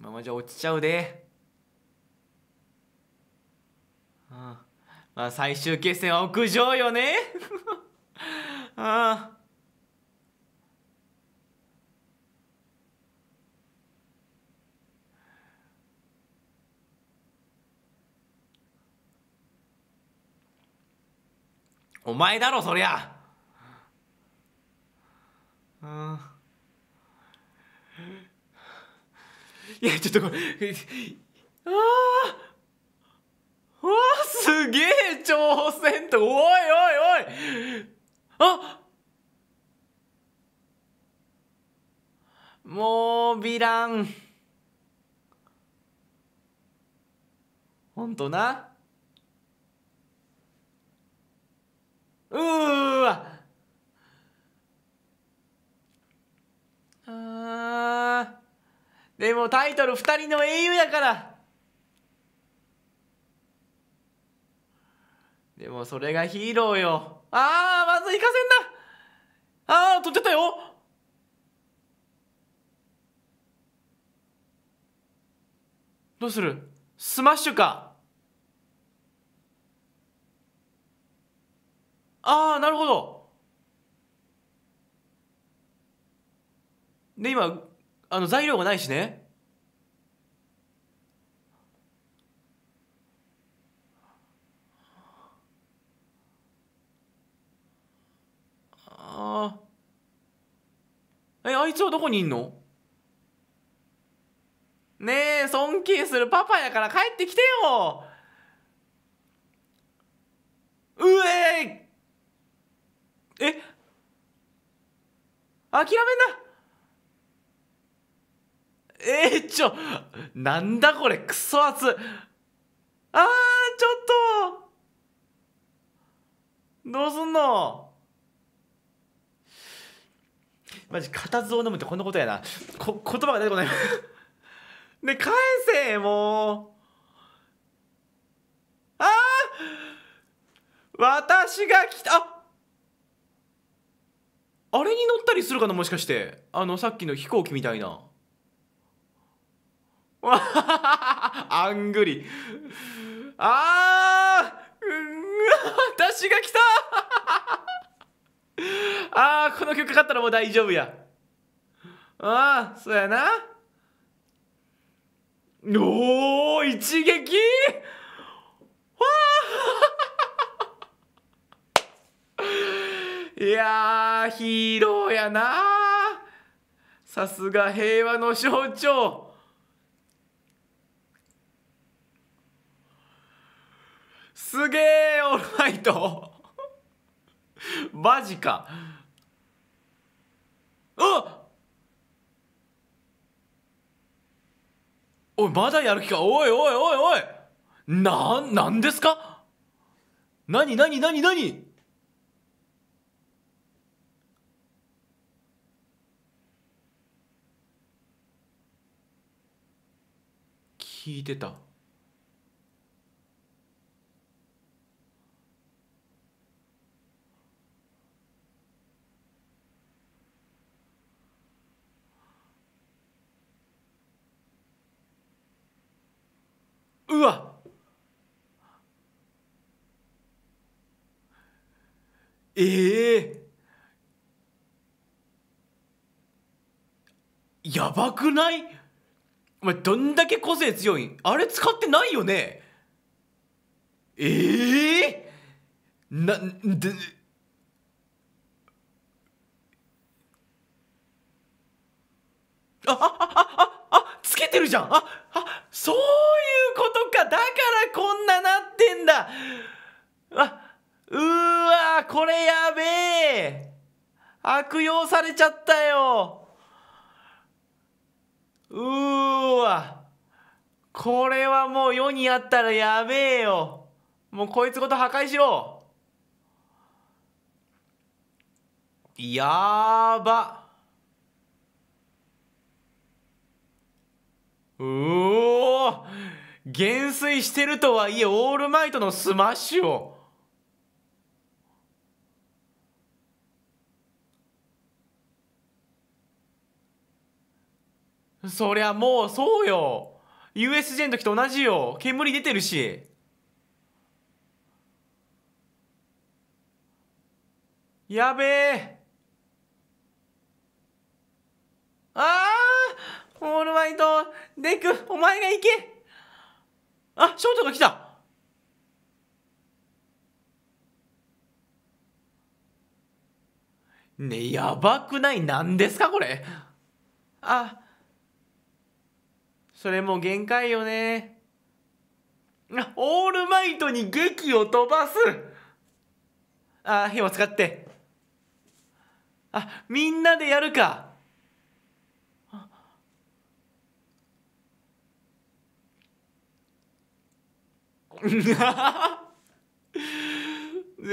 ままじゃ落ちちゃうでああまあ最終決戦は屋上よね (laughs) ああお前だろそりゃうんいやちょっとこれああすげえ挑戦とおいおいおいあもうヴィランほんとなうーわあーでもタイトル2人の英雄やからでもそれがヒーローよああまずいかせんなああ取ってたよどうするスマッシュかああなるほどで今あの材料がないしねああえあいつはどこにいんのねえ尊敬するパパやから帰ってきてようええ諦めんなえー、ちょなんだこれクソ熱あーちょっとどうすんのマジ固唾を飲むってこんなことやなこ言葉が出てこないね (laughs) 返せもうあー私が来たああれに乗ったりするかなもしかしてあのさっきの飛行機みたいな。(laughs) あんぐりああ、うん出が来た (laughs) ああ、この曲かかったらもう大丈夫やああそうやなおー一撃わあ (laughs) いやヒーローやなさすが平和の象徴すげえオールフイト (laughs) マジかあおいまだやる気かおいおいおいおいななんですか何何何何聞いてた。うわええー、やばくないお前どんだけ個性強いあれ使ってないよねええー、なであああああけてるじゃんああそういうことかだからこんななってんだあうわこれやべえ悪用されちゃったようわこれはもう世にあったらやべえよもうこいつごと破壊しろやばうお減衰してるとはいえオールマイトのスマッシュをそりゃもうそうよ USJ の時と同じよ煙出てるしやべえああオールマイト、デク、お前が行けあ、ショートが来たねやばくない何ですかこれあそれもう限界よねあオールマイトに劇を飛ばすあ火を使ってあみんなでやるかい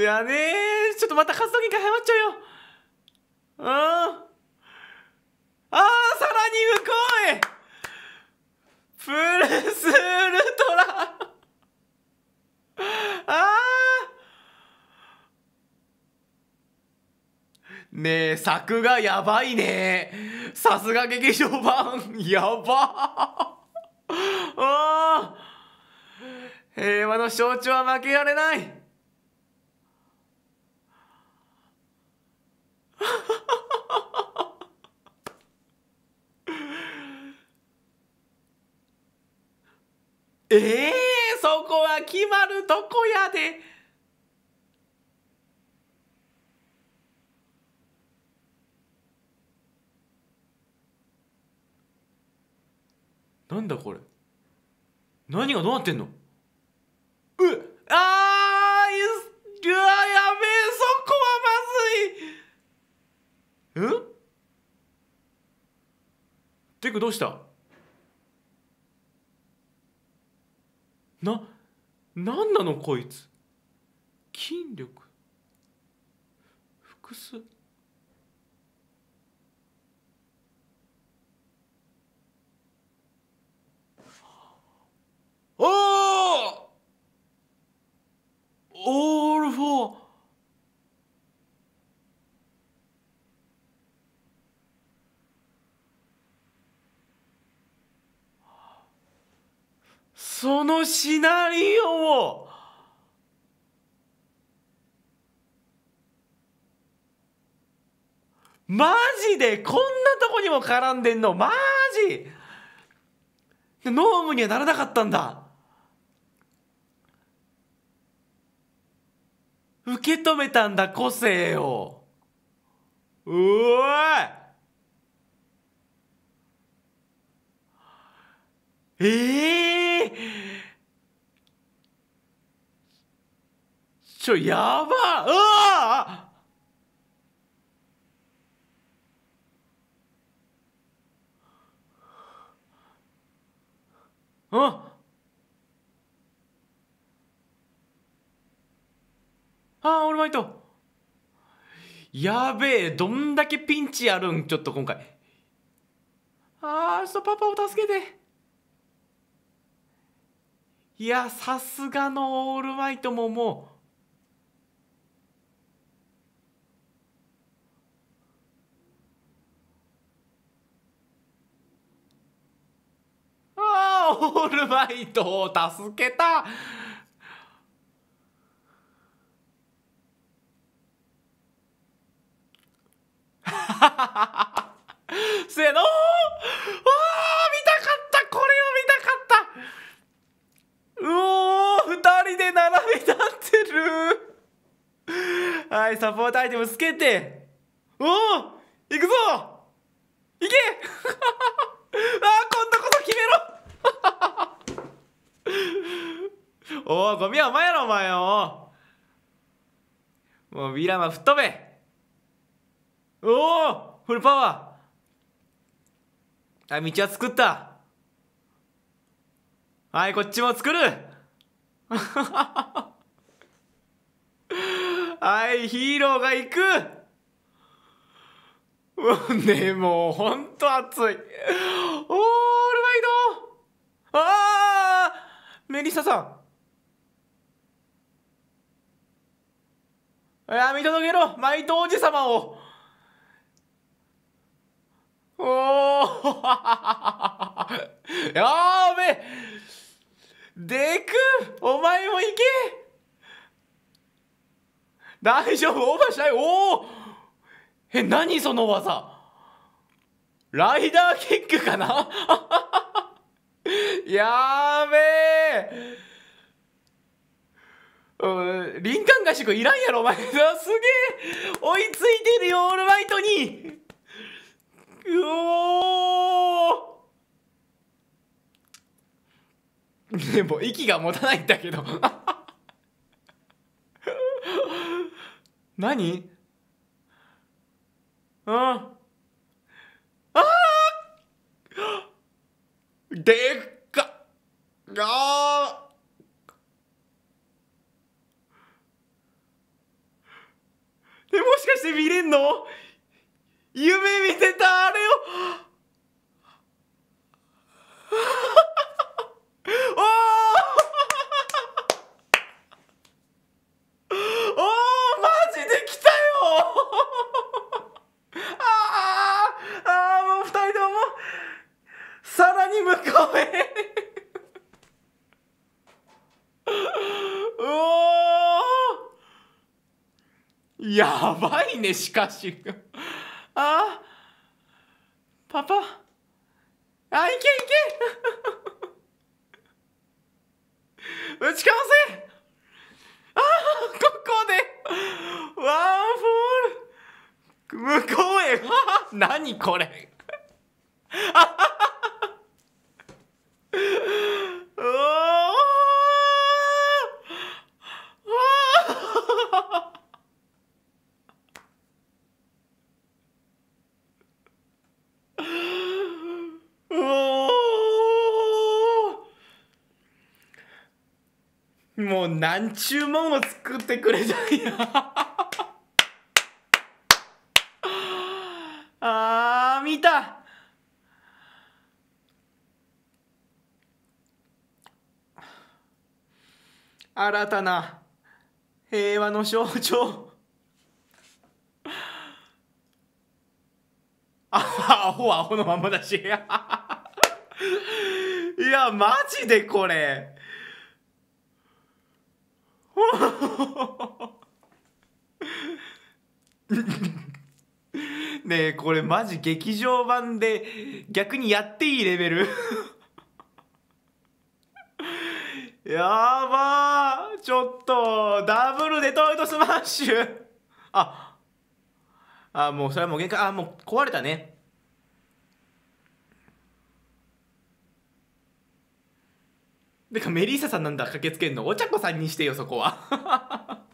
やねちょっとまた活動限界早まっちゃうようんああさらに向こうへプルスウルトラあねえ作画やばいねさすが劇場版やばああ平和の象徴は負けられないええー、そこは決まるとこやで。なんだこれ何がどうなってんのうあーうわやべえそこはまずいうんてくどうしたな何なのこいつ筋力複数おお all for「そのシナリオを」マジでこんなとこにも絡んでんのマジでノームにはならなかったんだ受け止めたんだ個性をうおいえー、ちょやばうわあっあーオールマイトやべえどんだけピンチあるんちょっと今回あーちパパを助けていやさすがのオールマイトももうオールマイトを助けた (laughs) せのーわー見たかったこれを見たかったうおー2人で並び立ってるはいサポートアイテムつけておおいくぞ行け (laughs) あ今度こそ決めろ (laughs) おおゴミはお前やろお前よもうミィラマ吹っ飛べおおフルパワーあ道は作ったはいこっちも作る (laughs) はいヒーローが行くうねもうほんと熱い。オールマイドああメリッサさんいや、見届けろマイト王子様をおお (laughs) やーべでくお前も行け大丈夫オーバーしないおおえなにその技ライダーキックかな (laughs) やーべえうん、林間合宿いらんやろお前 (laughs) すげえ追いついてるよオールマイトにうおも息が持たないんだけど何うんああでっかあでもしかして見れんの夢見てたあれを (laughs) おーおマジで来たよあーあーもう二人ともさらに向こうへ (laughs) おおやばいねしかし。これもう何ちゅうもんを作ってくれたんやたな平和の象徴アホアホのままだし (laughs) いやマジでこれ (laughs) ねえこれマジ劇場版で逆にやっていいレベルスマッシュああもうそれはもう限界あもう壊れたねてかメリーサさんなんだ駆けつけんのお茶子さんにしてよそこは (laughs) あ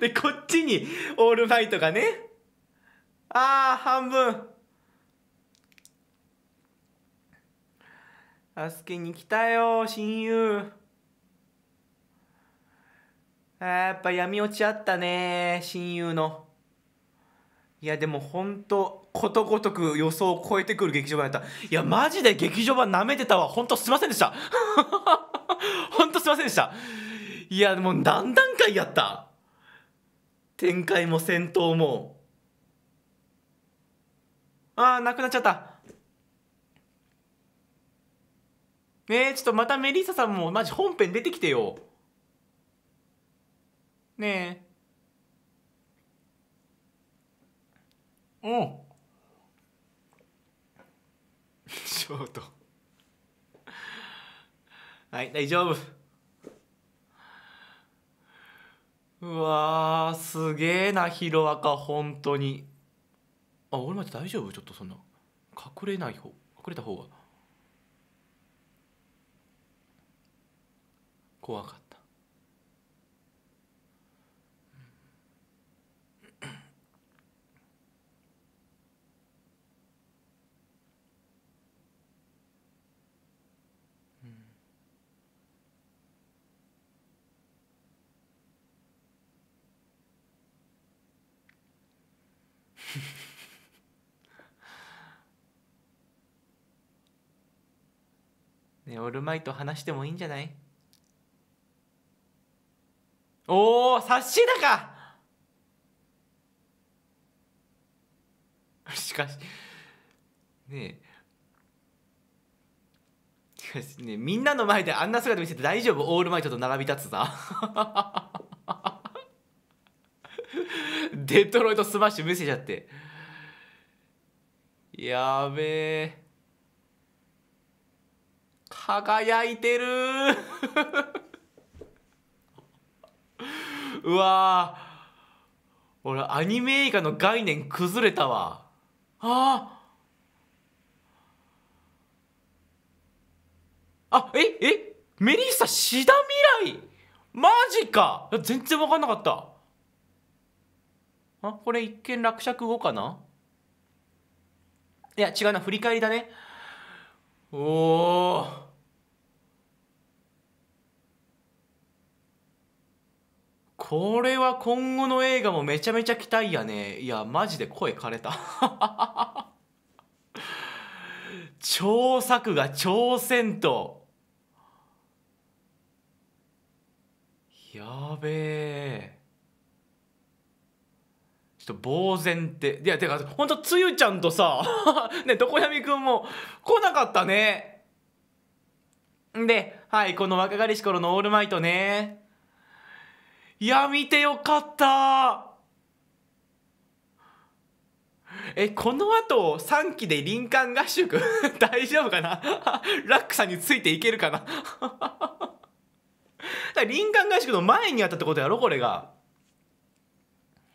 でこっちにオールファイトがねああ半分助けに来たよ親友やっぱ闇落ちあったね親友のいやでもほんとことごとく予想を超えてくる劇場版やったいやマジで劇場版なめてたわほんとすいませんでしたほんとすいませんでしたいやもう何段階やった展開も戦闘もああなくなっちゃったねえちょっとまたメリーサさんもマジ本編出てきてよねえん (laughs) ショートはい大丈夫うわすげえなヒロアカ本当にあ俺まで大丈夫ちょっとそんな隠れない方隠れた方が怖かったねオールマイト話してもいいんじゃないおお察しだか (laughs) しかしねえしかしねみんなの前であんな姿見せて大丈夫オールマイトと並び立つさ (laughs) デトロイトスマッシュ見せちゃってやべえ輝いてる (laughs) うわ俺アニメ映画の概念崩れたわああええメリッサシダ未来マジか全然分かんなかったあこれ一見落着後かないや違うな振り返りだねおおこれは今後の映画もめちゃめちゃ期待やねいやマジで声枯れた超 (laughs) 作が挑戦と。やべえちょっと呆然っていやてかほんとつゆちゃんとさ (laughs) ねどこやみくんも来なかったねではいこの若かりし頃のオールマイトねいや見てよかったえこのあと3期で林間合宿 (laughs) 大丈夫かな (laughs) ラックさんについていけるかな (laughs) だ林間合宿の前にあったってことやろこれが。(coughs)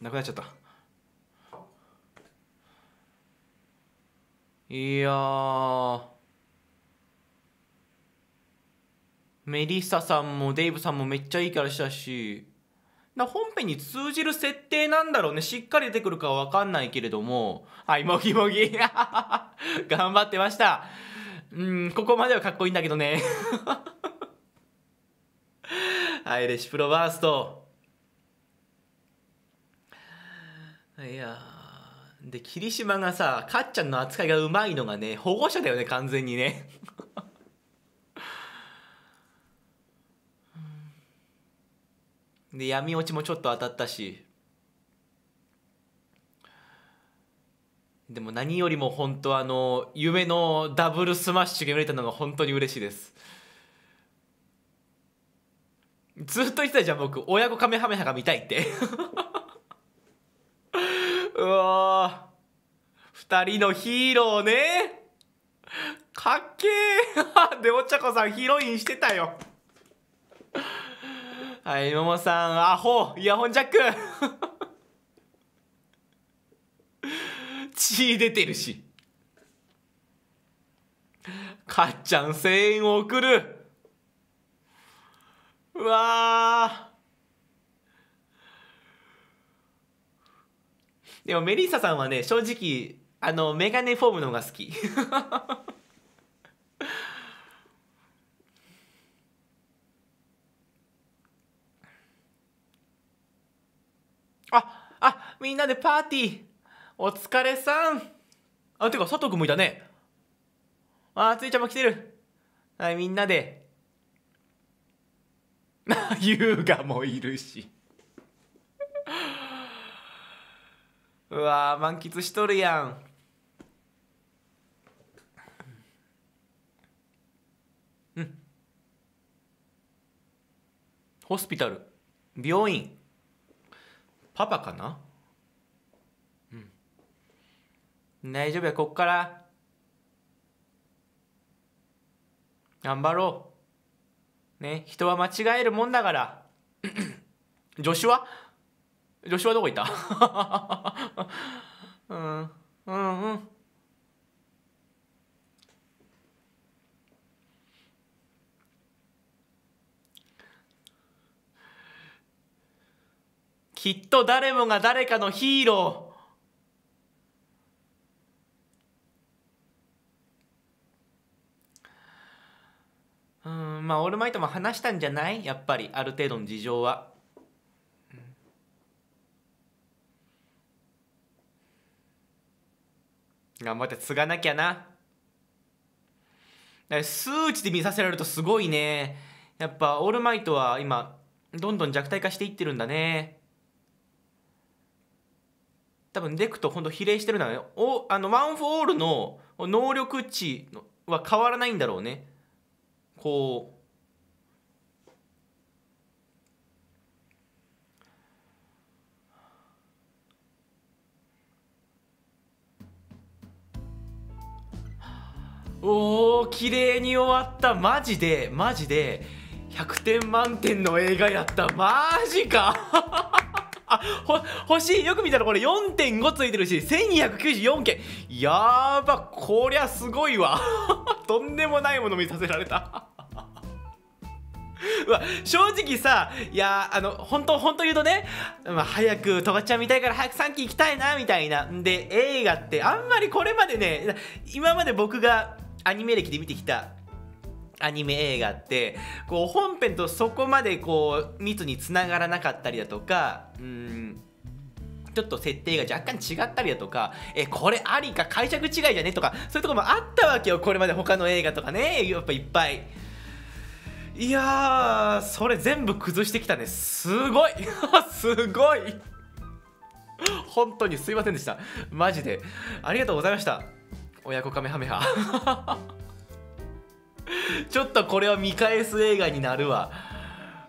なくなっちゃったいやメリッサさんもデイブさんもめっちゃいいキャラしたしだ本編に通じる設定なんだろうねしっかり出てくるかは分かんないけれどもはいもぎもぎ (laughs) 頑張ってましたうんここまではかっこいいんだけどね (laughs) はいレシプロバーストいやで霧島がさかっちゃんの扱いがうまいのがね保護者だよね完全にね (laughs) で闇落ちもちょっと当たったしでも何よりも本当あの夢のダブルスマッシュが見れたのが本当に嬉しいですずっと言ってたじゃん僕親子カメハメハが見たいって (laughs) うわ2人のヒーローねかっけえ (laughs) でお茶子さんヒロインしてたよはいももさんアホイヤホンジャック (laughs) 血出てるしかっちゃん声援を送るうわでもメリッサさんはね正直あのメガネフォームの方が好き (laughs) みんなでパーティーお疲れさんあてか佐藤君もいたねあついちゃんも来てるはいみんなで (laughs) 優雅もいるし (laughs) うわ満喫しとるやんうんホスピタル病院パパかな大丈夫や、こっから。頑張ろう。ね、人は間違えるもんだから。助手は助手はどこ行った (laughs) うん、うん、うん。きっと誰もが誰かのヒーロー。うんまあオールマイトも話したんじゃないやっぱりある程度の事情は。頑張って継がなきゃな数値で見させられるとすごいねやっぱオールマイトは今どんどん弱体化していってるんだね多分デクと本当比例してるんだねおあのワン・フォー・オールの能力値は変わらないんだろうねこうおお綺麗に終わったマジでマジで100点満点の映画やったマジか (laughs) あほ星よく見たらこれ4.5ついてるし1 1 9 4件やばこりゃすごいわ (laughs) とんでもないもの見させられた (laughs) 正直さいやあの本当本当言うとね、まあ、早くトガちゃん見たいから早く3期行きたいなみたいなんで映画ってあんまりこれまでね今まで僕がアニメ歴で見てきたアニメ映画ってこう本編とそこまでこう密につながらなかったりだとかうんちょっと設定が若干違ったりだとか、え、これありか解釈違いじゃねとか、そういうとこもあったわけよ。これまで他の映画とかね、やっぱいっぱい。いやそれ全部崩してきたねすごい (laughs) すごい本当にすいませんでしたマジでありがとうございました親子カメハメハ (laughs) ちょっとこれは見返す映画になるわ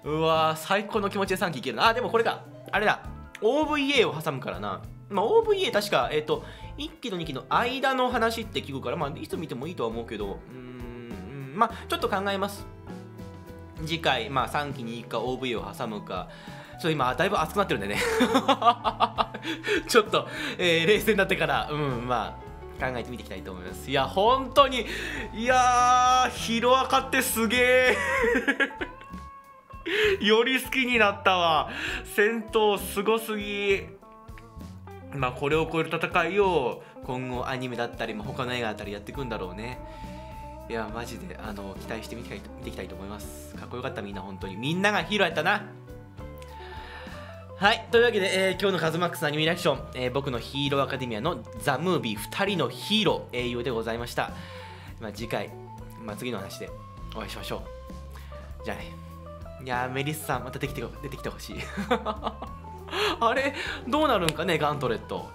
うわ最高の気持ちで3期いけるなあでもこれかあれだ OVA を挟むからなまあ OVA 確かえっ、ー、と1期と2期の間の話って聞くからまあいつ見てもいいとは思うけどうんまあちょっと考えます次回、まあ、3期に1か OV を挟むかちょ今だいぶ熱くなってるんでね (laughs) ちょっと、えー、冷静になってからうんまあ考えてみていきたいと思いますいや本当にいやーヒロアカってすげえ (laughs) より好きになったわ戦闘すごすぎまあこれを超える戦いを今後アニメだったり、まあ、他の映画だったりやっていくんだろうねいやマジであの期待してみて見ていきたいと思いますかっこよかったみんな本当にみんながヒーローやったなはいというわけで、えー、今日のカズマックスアニメリアクション、えー、僕のヒーローアカデミアのザ・ムービー2人のヒーロー英雄でございました、まあ、次回、まあ、次の話でお会いしましょうじゃあねいやメリッサさんまた出てきて出てきてほしい (laughs) あれどうなるんかねガントレット